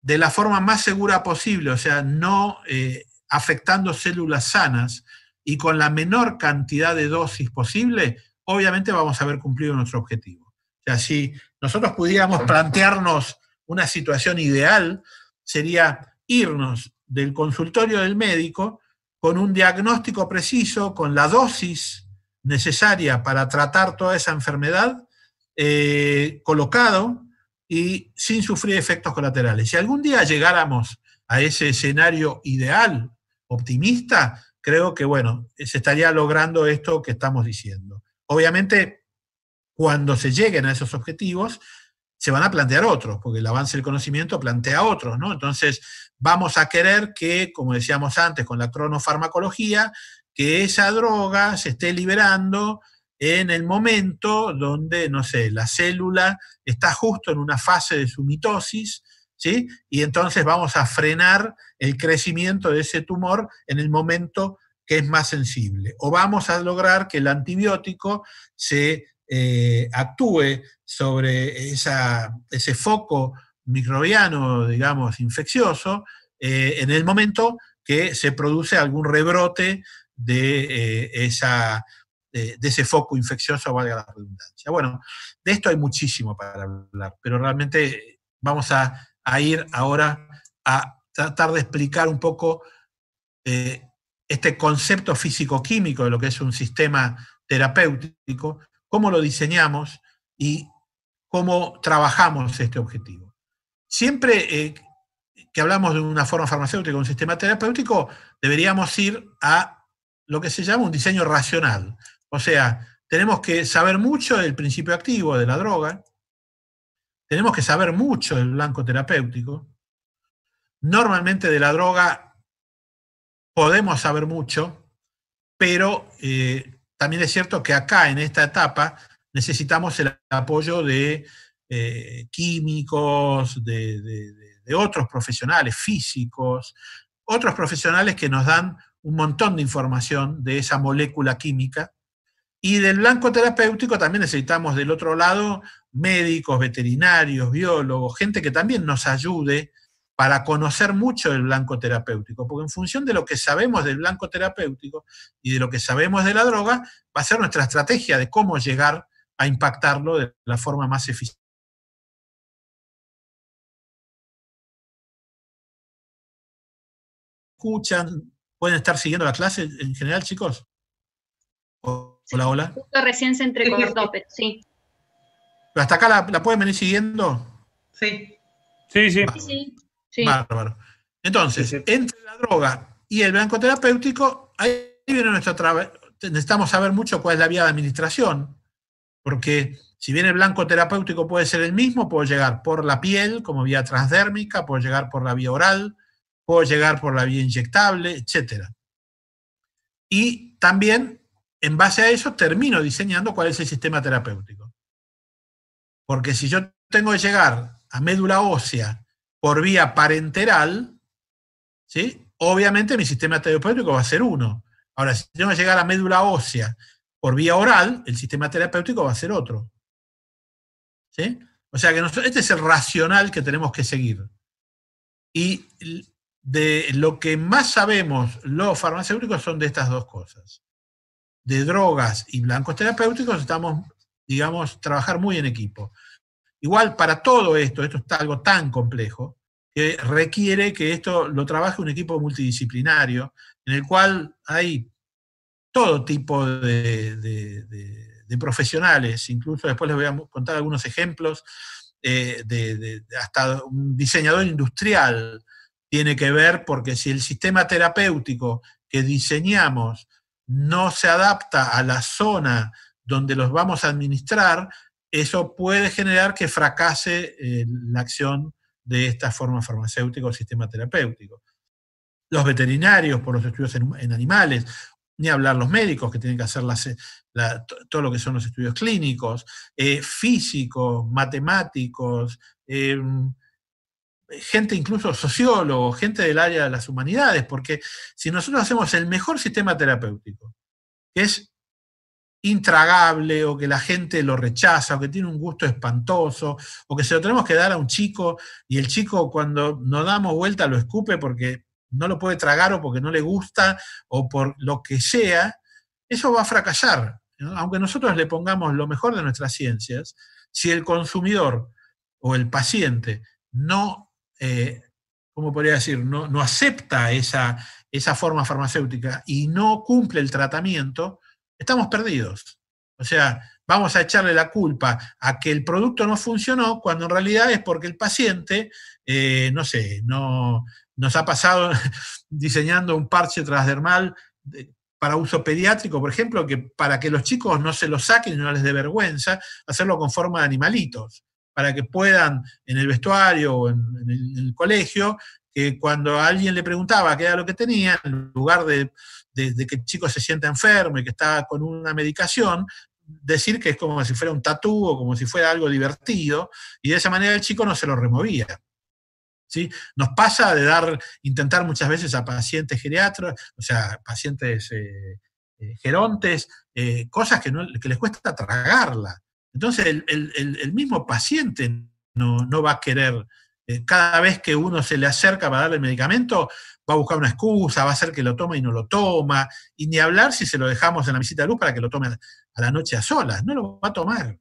de la forma más segura posible, o sea, no eh, afectando células sanas, y con la menor cantidad de dosis posible, obviamente vamos a haber cumplido nuestro objetivo. O sea, si nosotros pudiéramos plantearnos una situación ideal, sería irnos del consultorio del médico con un diagnóstico preciso, con la dosis necesaria para tratar toda esa enfermedad, eh, colocado y sin sufrir efectos colaterales. Si algún día llegáramos a ese escenario ideal, optimista, creo que, bueno, se estaría logrando esto que estamos diciendo. Obviamente, cuando se lleguen a esos objetivos, se van a plantear otros, porque el avance del conocimiento plantea otros, ¿no? Entonces, vamos a querer que, como decíamos antes, con la cronofarmacología, que esa droga se esté liberando en el momento donde, no sé, la célula está justo en una fase de su mitosis ¿sí? Y entonces vamos a frenar el crecimiento de ese tumor en el momento que es más sensible. O vamos a lograr que el antibiótico se eh, actúe sobre ese foco microbiano, digamos, infeccioso, eh, en el momento que se produce algún rebrote de, eh, esa, de, ese foco infeccioso, valga la redundancia. Bueno, de esto hay muchísimo para hablar, pero realmente vamos a a ir ahora a tratar de explicar un poco eh, este concepto físico-químico de lo que es un sistema terapéutico, cómo lo diseñamos y cómo trabajamos este objetivo. Siempre eh, que hablamos de una forma farmacéutica, un sistema terapéutico, deberíamos ir a lo que se llama un diseño racional. O sea, tenemos que saber mucho del principio activo de la droga, tenemos que saber mucho del blanco terapéutico. Normalmente de la droga podemos saber mucho, pero eh, también es cierto que acá, en esta etapa, necesitamos el apoyo de eh, químicos, de, de, otros profesionales, físicos, otros profesionales que nos dan un montón de información de esa molécula química. Y del blanco terapéutico también necesitamos del otro lado médicos, veterinarios, biólogos, gente que también nos ayude para conocer mucho el blanco terapéutico, porque en función de lo que sabemos del blanco terapéutico y de lo que sabemos de la droga, va a ser nuestra estrategia de cómo llegar a impactarlo de la forma más eficiente. Escuchan, pueden estar siguiendo la clase en general, chicos. Hola, hola. Justo recién se entrecortó, sí hasta acá la, pueden venir siguiendo? Sí. Sí, sí. Sí, sí. Bárbaro. Entonces, entre la droga y el blanco terapéutico, ahí viene nuestra necesitamos saber mucho cuál es la vía de administración, porque si bien el blanco terapéutico puede ser el mismo, puedo llegar por la piel como vía transdérmica, puedo llegar por la vía oral, puedo llegar por la vía inyectable, etc. Y también, en base a eso, termino diseñando cuál es el sistema terapéutico. Porque si yo tengo que llegar a médula ósea por vía parenteral, ¿sí? obviamente mi sistema terapéutico va a ser uno. Ahora, si tengo que llegar a médula ósea por vía oral, el sistema terapéutico va a ser otro. ¿Sí? O sea que este es el racional que tenemos que seguir. Y de lo que más sabemos los farmacéuticos son de estas dos cosas. De drogas y blancos terapéuticos estamos digamos, trabajar muy en equipo. Igual para todo esto, esto está algo tan complejo, que requiere que esto lo trabaje un equipo multidisciplinario, en el cual hay todo tipo de, profesionales, incluso después les voy a contar algunos ejemplos, eh, de, hasta un diseñador industrial tiene que ver, porque si el sistema terapéutico que diseñamos no se adapta a la zona donde los vamos a administrar, eso puede generar que fracase eh, la acción de esta forma farmacéutica o sistema terapéutico. Los veterinarios por los estudios en, animales, ni hablar los médicos que tienen que hacer eh, todo lo que son los estudios clínicos, eh, físicos, matemáticos, em, gente incluso sociólogos, gente del área de las humanidades, porque si nosotros hacemos el mejor sistema terapéutico, que es intragable o que la gente lo rechaza o que tiene un gusto espantoso o que se lo tenemos que dar a un chico y el chico cuando nos damos vuelta lo escupe porque no lo puede tragar o porque no le gusta o por lo que sea, eso va a fracasar. Aunque nosotros le pongamos lo mejor de nuestras ciencias, si el consumidor o el paciente no, eh, como podría decir?, no, no acepta esa, esa forma farmacéutica y no cumple el tratamiento, estamos perdidos. O sea, vamos a echarle la culpa a que el producto no funcionó cuando en realidad es porque el paciente, eh, no sé, no, nos ha pasado diseñando un parche trasdermal eh, para uso pediátrico, por ejemplo, que para que los chicos no se lo saquen y no les dé vergüenza, hacerlo con forma de animalitos, para que puedan en el vestuario o en el colegio, que cuando alguien le preguntaba qué era lo que tenía, en lugar de de que el chico se sienta enfermo y que está con una medicación, decir que es como si fuera un tatú o como si fuera algo divertido, y de esa manera el chico no se lo removía. ¿Sí? Nos pasa de dar, intentar muchas veces a pacientes geriatras, o sea, pacientes eh, eh, gerontes, eh, cosas que, no, les cuesta tragarla. Entonces el, el, mismo paciente no, no va a querer eh, cada vez que uno se le acerca para darle el medicamento, va a buscar una excusa, va a hacer que lo tome y no lo toma, y ni hablar si se lo dejamos en la visita de luz para que lo tome a la noche a solas, no lo va a tomar.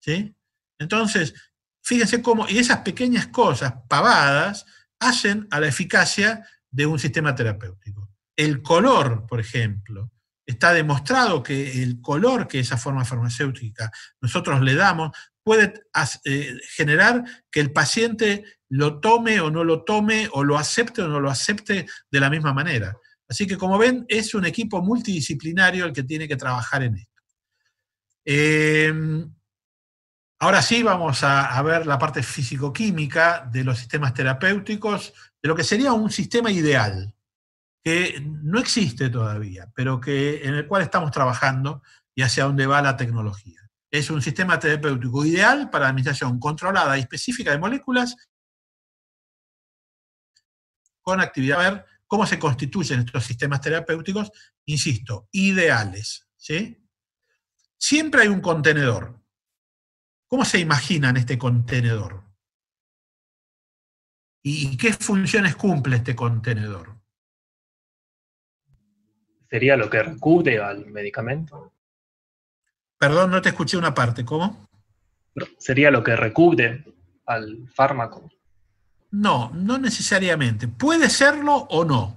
¿sí? Entonces, fíjense cómo, y esas pequeñas cosas, pavadas, hacen a la eficacia de un sistema terapéutico. El color, por ejemplo, está demostrado que el color que esa forma farmacéutica nosotros le damos puede eh, generar que el paciente lo tome o no lo tome, o lo acepte o no lo acepte de la misma manera. Así que como ven, es un equipo multidisciplinario el que tiene que trabajar en esto. Em, ahora sí vamos a, ver la parte físico-química de los sistemas terapéuticos, de lo que sería un sistema ideal, que no existe todavía, pero que, en el cual estamos trabajando y hacia dónde va la tecnología. Es un sistema terapéutico ideal para administración controlada y específica de moléculas con actividad. A ver cómo se constituyen estos sistemas terapéuticos, insisto, ideales. Siempre hay un contenedor. ¿Cómo se en este contenedor? ¿Y qué funciones cumple este contenedor? ¿Sería lo que recude al medicamento? Perdón, no te escuché una parte, ¿cómo? Sería lo que recubre al fármaco. No, no necesariamente. Puede serlo o no,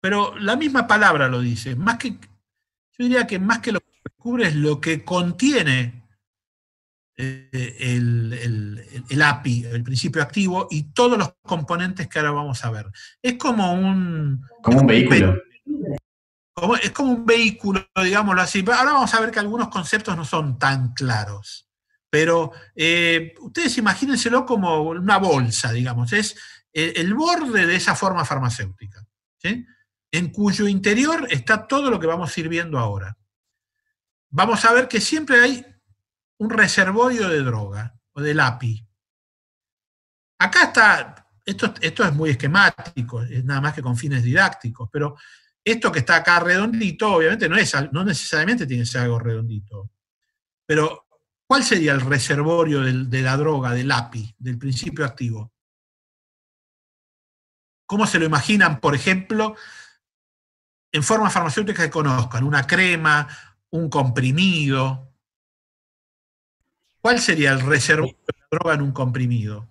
pero la misma palabra lo dice. Más que, yo diría que más que lo que recubre es lo que contiene eh, el, el, API, el principio activo, y todos los componentes que ahora vamos a ver. Es como un... Como un vehículo es como un vehículo, digámoslo así. Ahora vamos a ver que algunos conceptos no son tan claros. Pero eh, ustedes imagínenselo como una bolsa, digamos. Es eh, el, borde de esa forma farmacéutica, en cuyo interior está todo lo que vamos a ir viendo ahora. Vamos a ver que siempre hay un reservorio de droga o de lápiz. Acá está, esto, esto es muy esquemático, es nada más que con fines didácticos, pero esto que está acá redondito, obviamente no, es, no necesariamente tiene que ser algo redondito. Pero, ¿cuál sería el reservorio de la droga, del API, del principio activo? ¿Cómo se lo imaginan, por ejemplo, en formas farmacéuticas que conozcan? ¿Una crema, un comprimido? ¿Cuál sería el reservorio de la droga en un comprimido?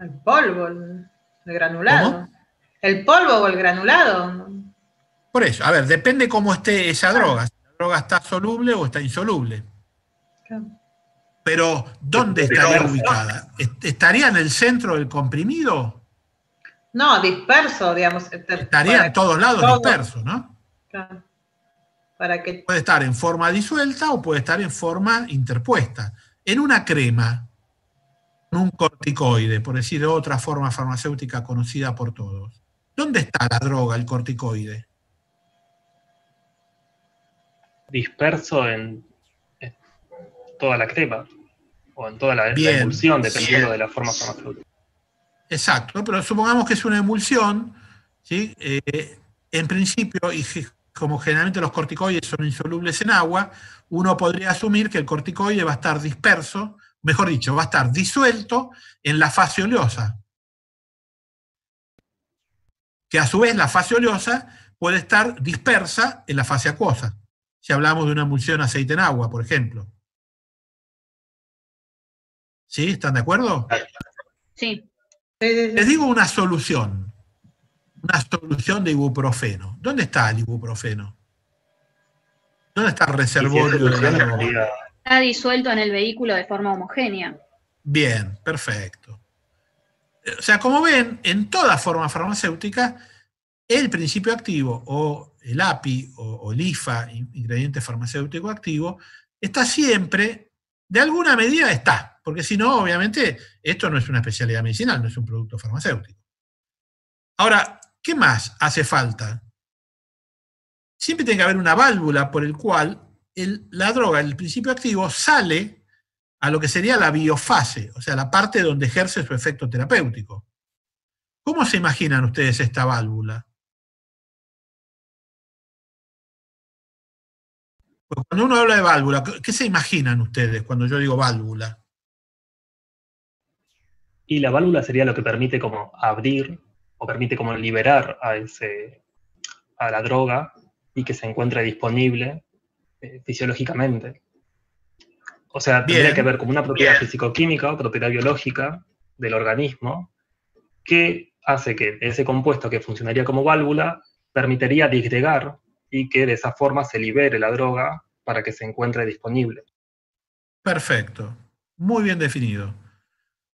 El polvo, el granulado. El polvo o el granulado. Por eso, a ver, depende cómo esté esa droga. Si la droga está soluble o está insoluble. Pero, ¿dónde estaría ubicada? ¿Estaría en el centro del comprimido? No, disperso, digamos. Este, estaría en todos lados disperso, ¿no? Para que... Puede estar en forma disuelta o puede estar en forma interpuesta. En una crema, en un corticoide, por decir otra forma farmacéutica conocida por todos. ¿Dónde está la droga, el corticoide? disperso en, toda la crema o en toda la, emulsión, dependiendo de la forma farmacéutica. Exacto, pero supongamos que es una emulsión, ¿sí? Eh, en principio, y como generalmente los corticoides son insolubles en agua, uno podría asumir que el corticoide va a estar disperso, mejor dicho, va a estar disuelto en la fase oleosa. Que a su vez la fase oleosa puede estar dispersa en la fase acuosa si hablamos de una emulsión aceite en agua, por ejemplo. ¿Sí? ¿Están de acuerdo? Sí. Les digo una solución. Una solución de ibuprofeno. ¿Dónde está el ibuprofeno? ¿Dónde está el reservorio Está disuelto en el vehículo de forma homogénea. Bien, perfecto. O sea, como ven, en toda forma farmacéutica, el principio activo o el API o, el IFA, ingrediente farmacéutico activo, está siempre, de alguna medida está, porque si no, obviamente, esto no es una especialidad medicinal, no es un producto farmacéutico. Ahora, ¿qué más hace falta? Siempre tiene que haber una válvula por el cual la droga, el principio activo, sale a lo que sería la biofase, o sea, la parte donde ejerce su efecto terapéutico. ¿Cómo se imaginan ustedes esta válvula? Cuando uno habla de válvula, ¿qué se imaginan ustedes cuando yo digo válvula? Y la válvula sería lo que permite como abrir o permite como liberar a, ese, a la droga y que se encuentre disponible eh, fisiológicamente. O sea, tendría que ver con una propiedad fisicoquímica o propiedad biológica del organismo que hace que ese compuesto que funcionaría como válvula permitiría disgregar y que de esa forma se libere la droga para que se encuentre disponible. Perfecto, muy bien definido.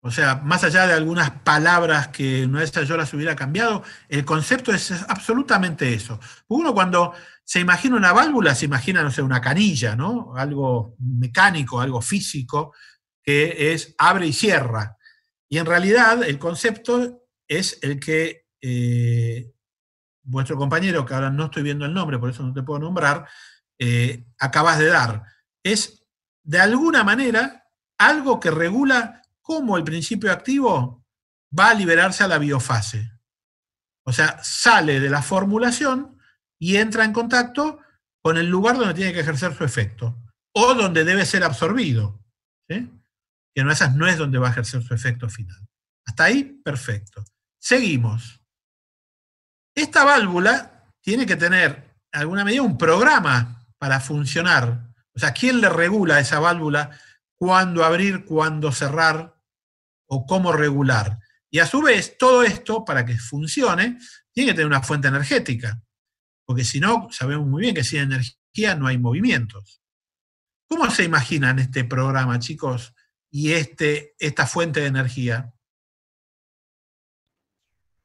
O sea, más allá de algunas palabras que no es yo las hubiera cambiado, el concepto es absolutamente eso. Uno cuando se imagina una válvula, se imagina, no sé, una canilla, ¿no? Algo mecánico, algo físico, que es abre y cierra. Y en realidad el concepto es el que eh, vuestro compañero, que ahora no estoy viendo el nombre, por eso no te puedo nombrar, eh, acabas de dar. Es, de alguna manera, algo que regula cómo el principio activo va a liberarse a la biofase. O sea, sale de la formulación y entra en contacto con el lugar donde tiene que ejercer su efecto o donde debe ser absorbido. Que esas no es donde va a ejercer su efecto final. Hasta ahí, perfecto. Seguimos. Esta válvula tiene que tener, en alguna medida, un programa para funcionar. O sea, ¿quién le regula a esa válvula cuándo abrir, cuándo cerrar o cómo regular? Y a su vez, todo esto, para que funcione, tiene que tener una fuente energética. Porque si no, sabemos muy bien que sin energía no hay movimientos. ¿Cómo se imaginan este programa, chicos, y este, esta fuente de energía?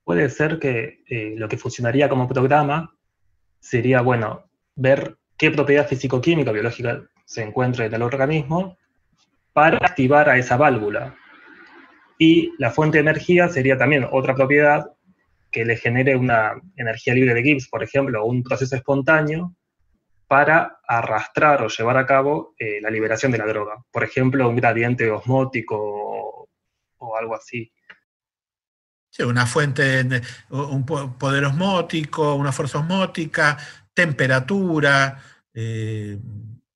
puede ser que eh, lo que funcionaría como programa sería, bueno, ver qué propiedad fisicoquímica biológica se encuentra en el organismo para activar a esa válvula. Y la fuente de energía sería también otra propiedad que le genere una energía libre de Gibbs, por ejemplo, o un proceso espontáneo para arrastrar o llevar a cabo eh, la liberación de la droga. Por ejemplo, un gradiente osmótico o algo así una fuente, un poder osmótico, una fuerza osmótica, temperatura, eh,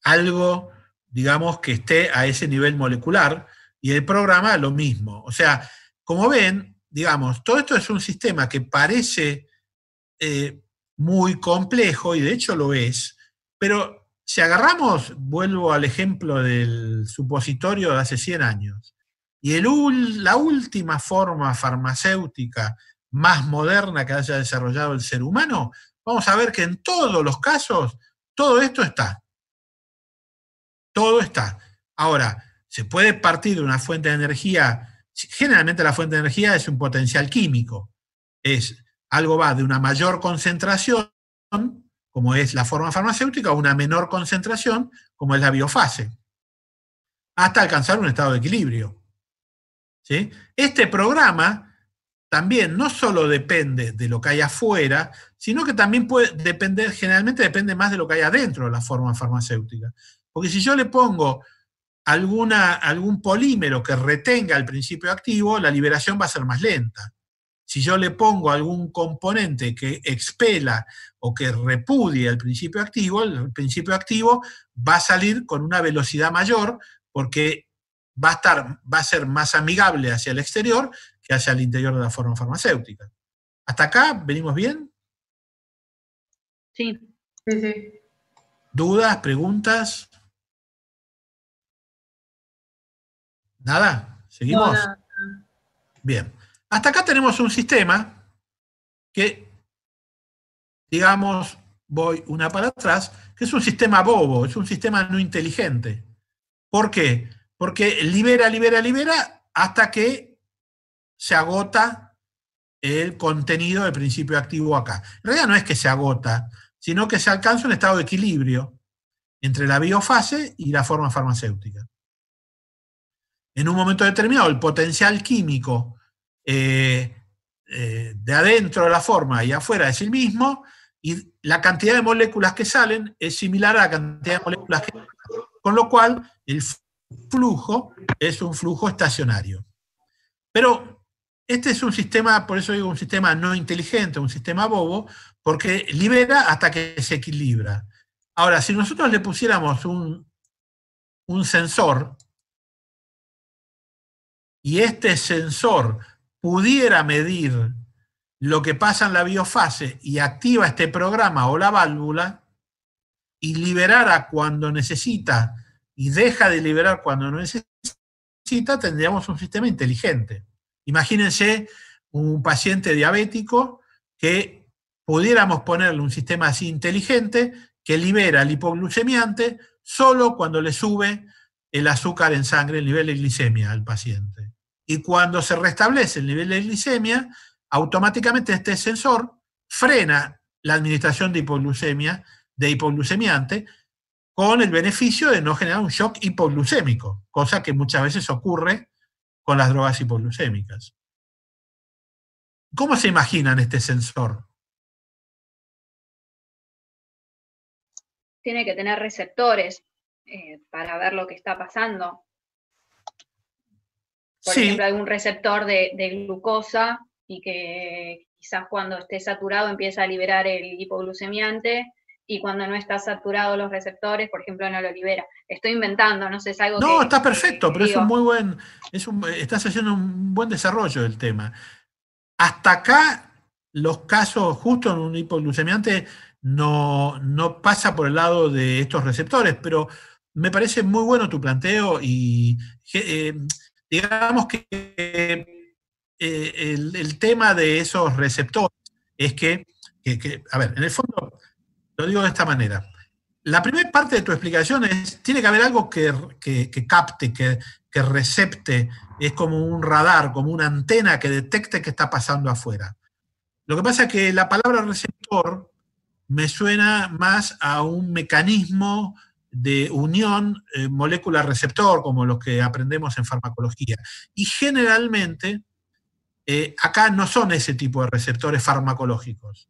algo, digamos, que esté a ese nivel molecular. Y el programa lo mismo. O sea, como ven, digamos, todo esto es un sistema que parece eh, muy complejo, y de hecho lo es, pero si agarramos, vuelvo al ejemplo del supositorio de hace 100 años, y la última forma farmacéutica más moderna que haya desarrollado el ser humano, vamos a ver que en todos los casos todo esto está. Todo está. Ahora, se puede partir de una fuente de energía, generalmente la fuente de energía es un potencial químico, es algo va de una mayor concentración, como es la forma farmacéutica, a una menor concentración, como es la biofase, hasta alcanzar un estado de equilibrio. Este programa también no solo depende de lo que hay afuera, sino que también puede depender, generalmente depende más de lo que hay adentro de la forma farmacéutica. Porque si yo le pongo alguna, algún polímero que retenga el principio activo, la liberación va a ser más lenta. Si yo le pongo algún componente que expela o que repudie el principio activo, el principio activo va a salir con una velocidad mayor porque va a, va a ser más amigable hacia el exterior que hacia el interior de la forma farmacéutica. ¿Hasta acá venimos bien? Sí. ¿Dudas, preguntas? ¿Nada? ¿Seguimos? Bien. Hasta acá tenemos un sistema que, digamos, voy una para atrás, que es un sistema bobo, es un sistema no inteligente. ¿Por qué? porque libera, libera, libera hasta que se agota el contenido del principio activo acá. En realidad no es que se agota, sino que se alcanza un estado de equilibrio entre la biofase y la forma farmacéutica. En un momento determinado, el potencial químico eh, eh, de adentro de la forma y afuera es el mismo, y la cantidad de moléculas que salen es similar a la cantidad de moléculas que salen, con lo cual el flujo es un flujo estacionario. Pero este es un sistema, por eso digo un sistema no inteligente, un sistema bobo, porque libera hasta que se equilibra. Ahora, si nosotros le pusiéramos un, un sensor y este sensor pudiera medir lo que pasa en la biofase y activa este programa o la válvula y liberara cuando necesita y deja de liberar cuando no necesita, tendríamos un sistema inteligente. Imagínense un paciente diabético que pudiéramos ponerle un sistema así inteligente que libera el hipoglucemiante solo cuando le sube el azúcar en sangre, el nivel de glicemia al paciente. Y cuando se restablece el nivel de glicemia, automáticamente este sensor frena la administración de hipoglucemia, de hipoglucemiante, con el beneficio de no generar un shock hipoglucémico, cosa que muchas veces ocurre con las drogas hipoglucémicas. ¿Cómo se imaginan este sensor? Tiene que tener receptores eh, para ver lo que está pasando. Por sí. ejemplo, algún receptor de, de glucosa y que quizás cuando esté saturado empieza a liberar el hipoglucemiante y cuando no está saturado los receptores, por ejemplo, no lo libera. Estoy inventando, no sé, es algo No, está perfecto, pero es un muy buen, estás haciendo un buen desarrollo del tema. Hasta acá los casos justo en un hipoglucemiante no, pasa por el lado de estos receptores, pero me parece muy bueno tu planteo y eh, digamos que eh, el, tema de esos receptores es que, a ver, en el fondo lo digo de esta manera. La primera parte de tu explicación es, tiene que haber algo que, capte, que, recepte, es como un radar, como una antena que detecte qué está pasando afuera. Lo que pasa es que la palabra receptor me suena más a un mecanismo de unión eh, molécula-receptor, como los que aprendemos en farmacología. Y generalmente eh, acá no son ese tipo de receptores farmacológicos.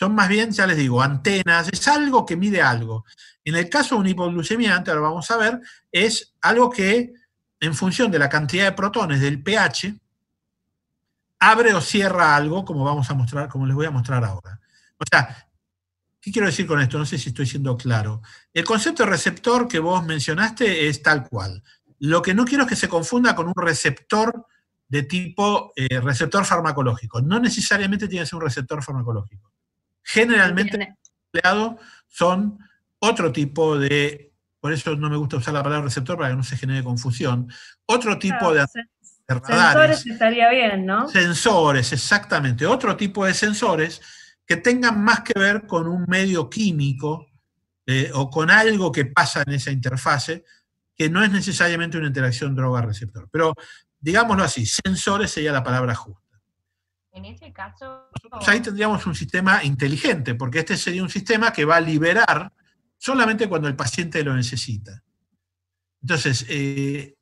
Son más bien, ya les digo, antenas, es algo que mide algo. En el caso de una hipoglucemia, antes lo vamos a ver, es algo que en función de la cantidad de protones del pH, abre o cierra algo, como vamos a mostrar, como les voy a mostrar ahora. O sea, ¿qué quiero decir con esto? No sé si estoy siendo claro. El concepto de receptor que vos mencionaste es tal cual. Lo que no quiero es que se confunda con un receptor de tipo eh, receptor farmacológico. No necesariamente tiene que ser un receptor farmacológico. Generalmente son otro tipo de, por eso no me gusta usar la palabra receptor para que no se genere confusión, otro tipo de... sensores estaría bien, ¿no? Sensores, exactamente. Otro tipo de sensores que tengan más que ver con un medio químico eh, o con algo que pasa en esa interfase, que no es necesariamente una interacción droga-receptor. Pero digámoslo así, sensores sería la palabra justa. En ese caso... ahí tendríamos un sistema inteligente, porque este sería un sistema que va a liberar solamente cuando el paciente lo necesita. Entonces, eh,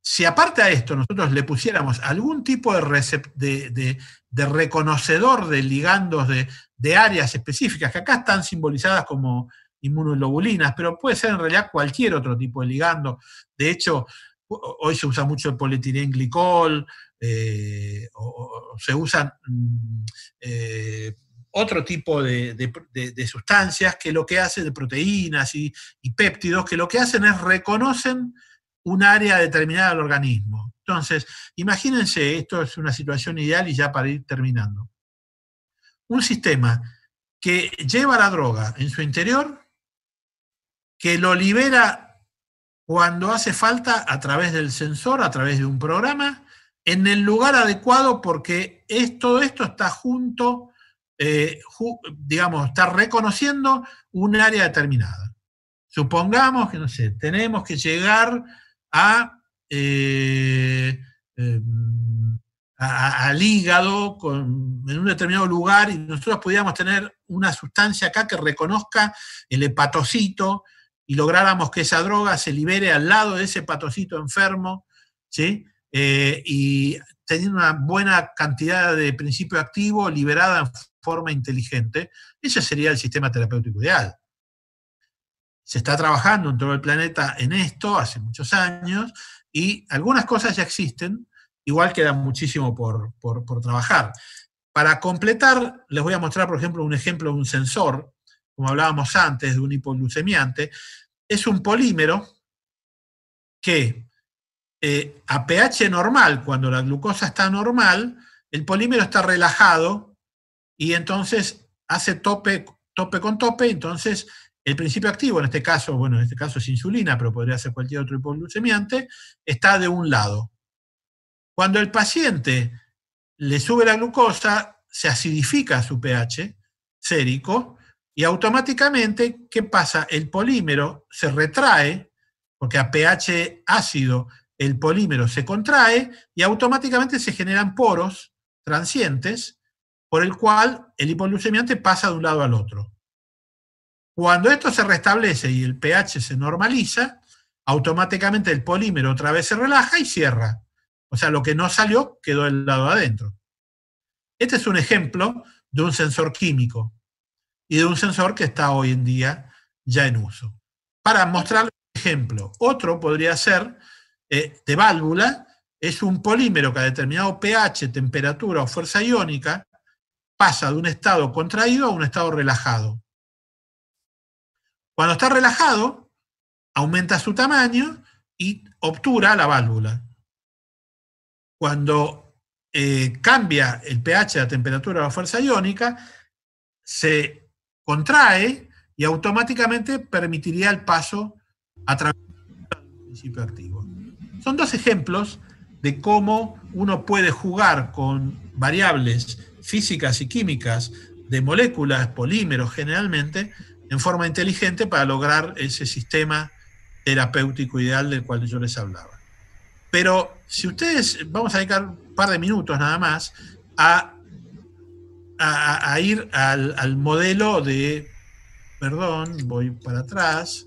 si aparte a esto nosotros le pusiéramos algún tipo de, de, reconocedor de ligandos de, áreas específicas, que acá están simbolizadas como inmunoglobulinas, pero puede ser en realidad cualquier otro tipo de ligando. De hecho, hoy se usa mucho el polietilenglicol, eh, o, se usan mm, eh, otro tipo de, sustancias que lo que hacen, de proteínas y, y, péptidos, que lo que hacen es reconocen un área determinada del organismo. Entonces, imagínense, esto es una situación ideal y ya para ir terminando. Un sistema que lleva la droga en su interior, que lo libera cuando hace falta a través del sensor, a través de un programa, en el lugar adecuado porque todo esto está junto, eh, digamos, está reconociendo un área determinada. Supongamos que, no sé, tenemos que llegar a, eh, eh, al hígado en un determinado lugar y nosotros pudiéramos tener una sustancia acá que reconozca el hepatocito y lográramos que esa droga se libere al lado de ese hepatocito enfermo, ¿sí? Eh, y teniendo una buena cantidad de principio activo liberada en forma inteligente, ese sería el sistema terapéutico ideal. Se está trabajando en todo el planeta en esto hace muchos años y algunas cosas ya existen, igual queda muchísimo por, por trabajar. Para completar, les voy a mostrar, por ejemplo, un ejemplo de un sensor, como hablábamos antes, de un hipoglucemiante. Es un polímero que eh, a pH normal, cuando la glucosa está normal, el polímero está relajado y entonces hace tope, tope con tope, entonces el principio activo, en este caso, bueno, en este caso es insulina, pero podría ser cualquier otro hipoglucemiante, está de un lado. Cuando el paciente le sube la glucosa, se acidifica su pH sérico y automáticamente, ¿qué pasa? El polímero se retrae, porque a pH ácido el polímero se contrae y automáticamente se generan poros transientes por el cual el hipoglucemiante pasa de un lado al otro. Cuando esto se restablece y el pH se normaliza, automáticamente el polímero otra vez se relaja y cierra. O sea, lo que no salió quedó del lado adentro. Este es un ejemplo de un sensor químico y de un sensor que está hoy en día ya en uso. Para mostrar un ejemplo, otro podría ser eh, de válvula es un polímero que a determinado pH, temperatura o fuerza iónica pasa de un estado contraído a un estado relajado. Cuando está relajado, aumenta su tamaño y obtura la válvula. Cuando eh, cambia el pH la temperatura o la fuerza iónica, se contrae y automáticamente permitiría el paso a través del principio activo. Son dos ejemplos de cómo uno puede jugar con variables físicas y químicas de moléculas, polímeros generalmente, en forma inteligente para lograr ese sistema terapéutico ideal del cual yo les hablaba. Pero si ustedes, vamos a dedicar un par de minutos nada más a, ir al, al, modelo de, perdón, voy para atrás,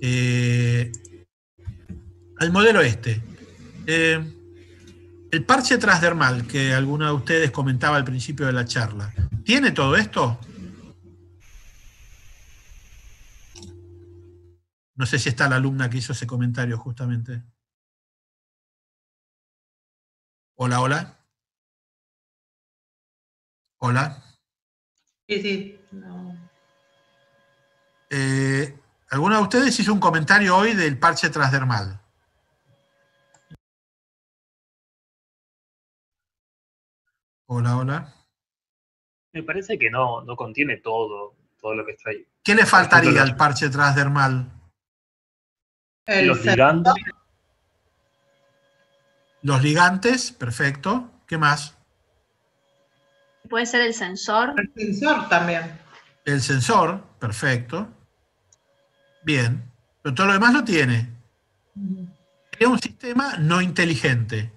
eh, al modelo este. Eh, el parche trasdermal que alguno de ustedes comentaba al principio de la charla, ¿tiene todo esto? No sé si está la alumna que hizo ese comentario justamente. Hola, hola. Hola. Sí, sí. Eh, ¿Alguno de ustedes hizo un comentario hoy del parche trasdermal. Hola, hola. Me parece que no, no contiene todo, todo lo que está ahí. ¿Qué le faltaría al parche tras El los ligantes. Los ligantes, perfecto. ¿Qué más? Puede ser el sensor. El sensor también. El sensor, perfecto. Bien. Pero todo lo demás lo tiene. Es un sistema no inteligente.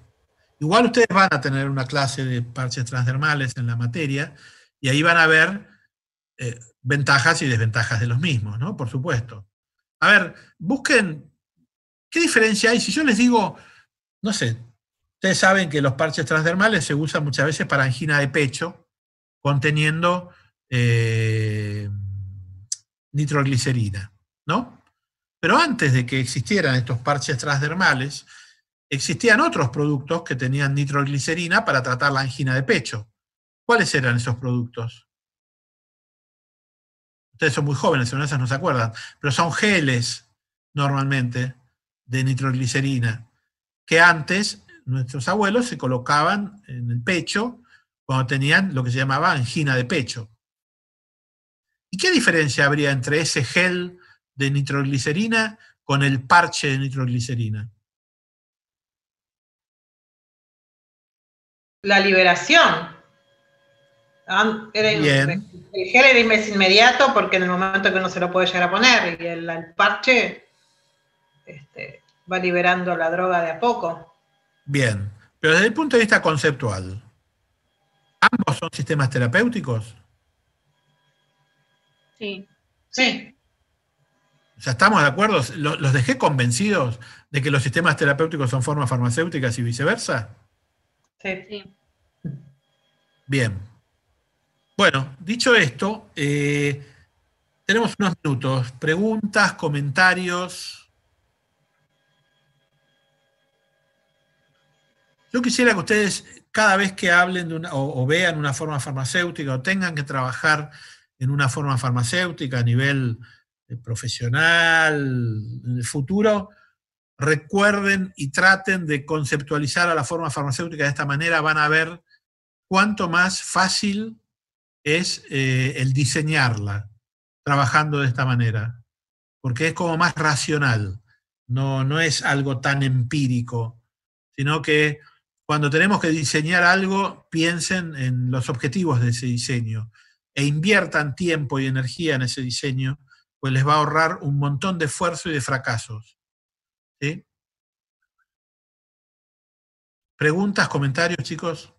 Igual ustedes van a tener una clase de parches transdermales en la materia y ahí van a ver eh, ventajas y desventajas de los mismos, ¿no? Por supuesto. A ver, busquen qué diferencia hay. Si yo les digo, no sé, ustedes saben que los parches transdermales se usan muchas veces para angina de pecho conteniendo eh, nitroglicerina, ¿no? Pero antes de que existieran estos parches transdermales, Existían otros productos que tenían nitroglicerina para tratar la angina de pecho. ¿Cuáles eran esos productos? Ustedes son muy jóvenes, esas no se acuerdan, pero son geles normalmente de nitroglicerina que antes nuestros abuelos se colocaban en el pecho cuando tenían lo que se llamaba angina de pecho. ¿Y qué diferencia habría entre ese gel de nitroglicerina con el parche de nitroglicerina? la liberación. el gel es inmediato porque en el momento que uno se lo puede llegar a poner y el, parche este, va liberando la droga de a poco. Bien, pero desde el punto de vista conceptual, ¿ambos son sistemas terapéuticos? Sí. Sí. ¿estamos de acuerdo? ¿Los dejé convencidos de que los sistemas terapéuticos son formas farmacéuticas y viceversa? Sí. Bien. Bueno, dicho esto, eh, tenemos unos minutos. Preguntas, comentarios. Yo quisiera que ustedes, cada vez que hablen de o, vean una forma farmacéutica o tengan que trabajar en una forma farmacéutica a nivel eh, profesional, en el futuro, recuerden y traten de conceptualizar a la forma farmacéutica de esta manera, van a ver cuánto más fácil es eh, el diseñarla trabajando de esta manera, porque es como más racional, no, no es algo tan empírico, sino que cuando tenemos que diseñar algo, piensen en los objetivos de ese diseño e inviertan tiempo y energía en ese diseño, pues les va a ahorrar un montón de esfuerzo y de fracasos. ¿Preguntas, comentarios, chicos?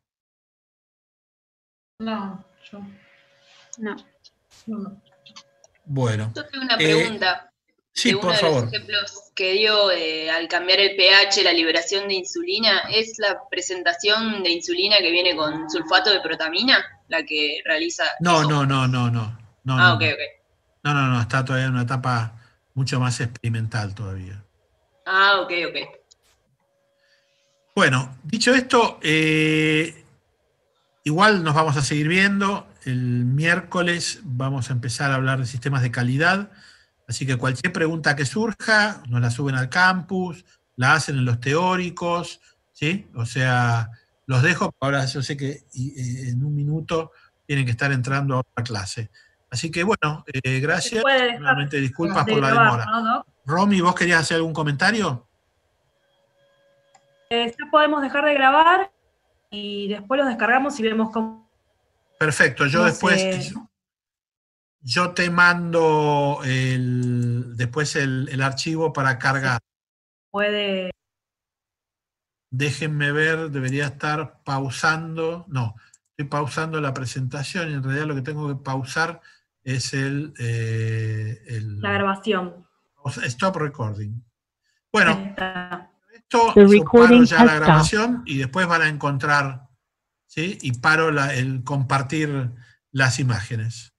No, yo. No. Bueno. Yo tengo una eh, pregunta. sí, por favor. que dio eh, al cambiar el pH, la liberación de insulina, ¿es la presentación de insulina que viene con sulfato de protamina la que realiza? No, no, no, no, no. ah, No, no, no, está todavía en una etapa mucho más experimental todavía. Ah, ok, ok. Bueno, dicho esto, eh, igual nos vamos a seguir viendo. El miércoles vamos a empezar a hablar de sistemas de calidad. Así que cualquier pregunta que surja, nos la suben al campus, la hacen en los teóricos, ¿sí? O sea, los dejo. Ahora yo sé que eh, en un minuto tienen que estar entrando a otra clase. Así que bueno, eh, gracias. Nuevamente disculpas por la demora. Romy, ¿vos querías hacer algún comentario? Eh, podemos dejar de grabar y después los descargamos y vemos cómo. Perfecto, yo después. Yo te mando el, después el, archivo para cargar. Puede. Déjenme ver, debería estar pausando. No, estoy pausando la presentación y en realidad lo que tengo que pausar es el eh, la grabación. Stop recording. Bueno, esto paro ya la grabación y después van a encontrar, ¿sí? Y paro el compartir las imágenes.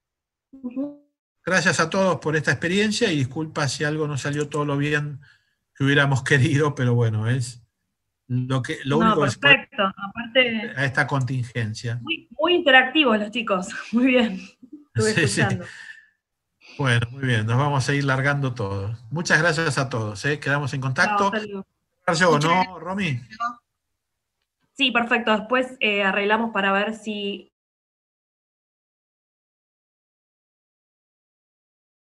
Gracias a todos por esta experiencia y disculpa si algo no salió todo lo bien que hubiéramos querido, pero bueno, es lo que lo no, único perfecto. Aparte, a esta contingencia. Muy, interactivo interactivos los chicos, muy bien. Estuve escuchando. Bueno, muy bien, nos vamos a ir largando todos. Muchas gracias a todos, ¿eh? quedamos en contacto. Gracias, ¿no, Romy? Sí, perfecto. Después eh, arreglamos para ver si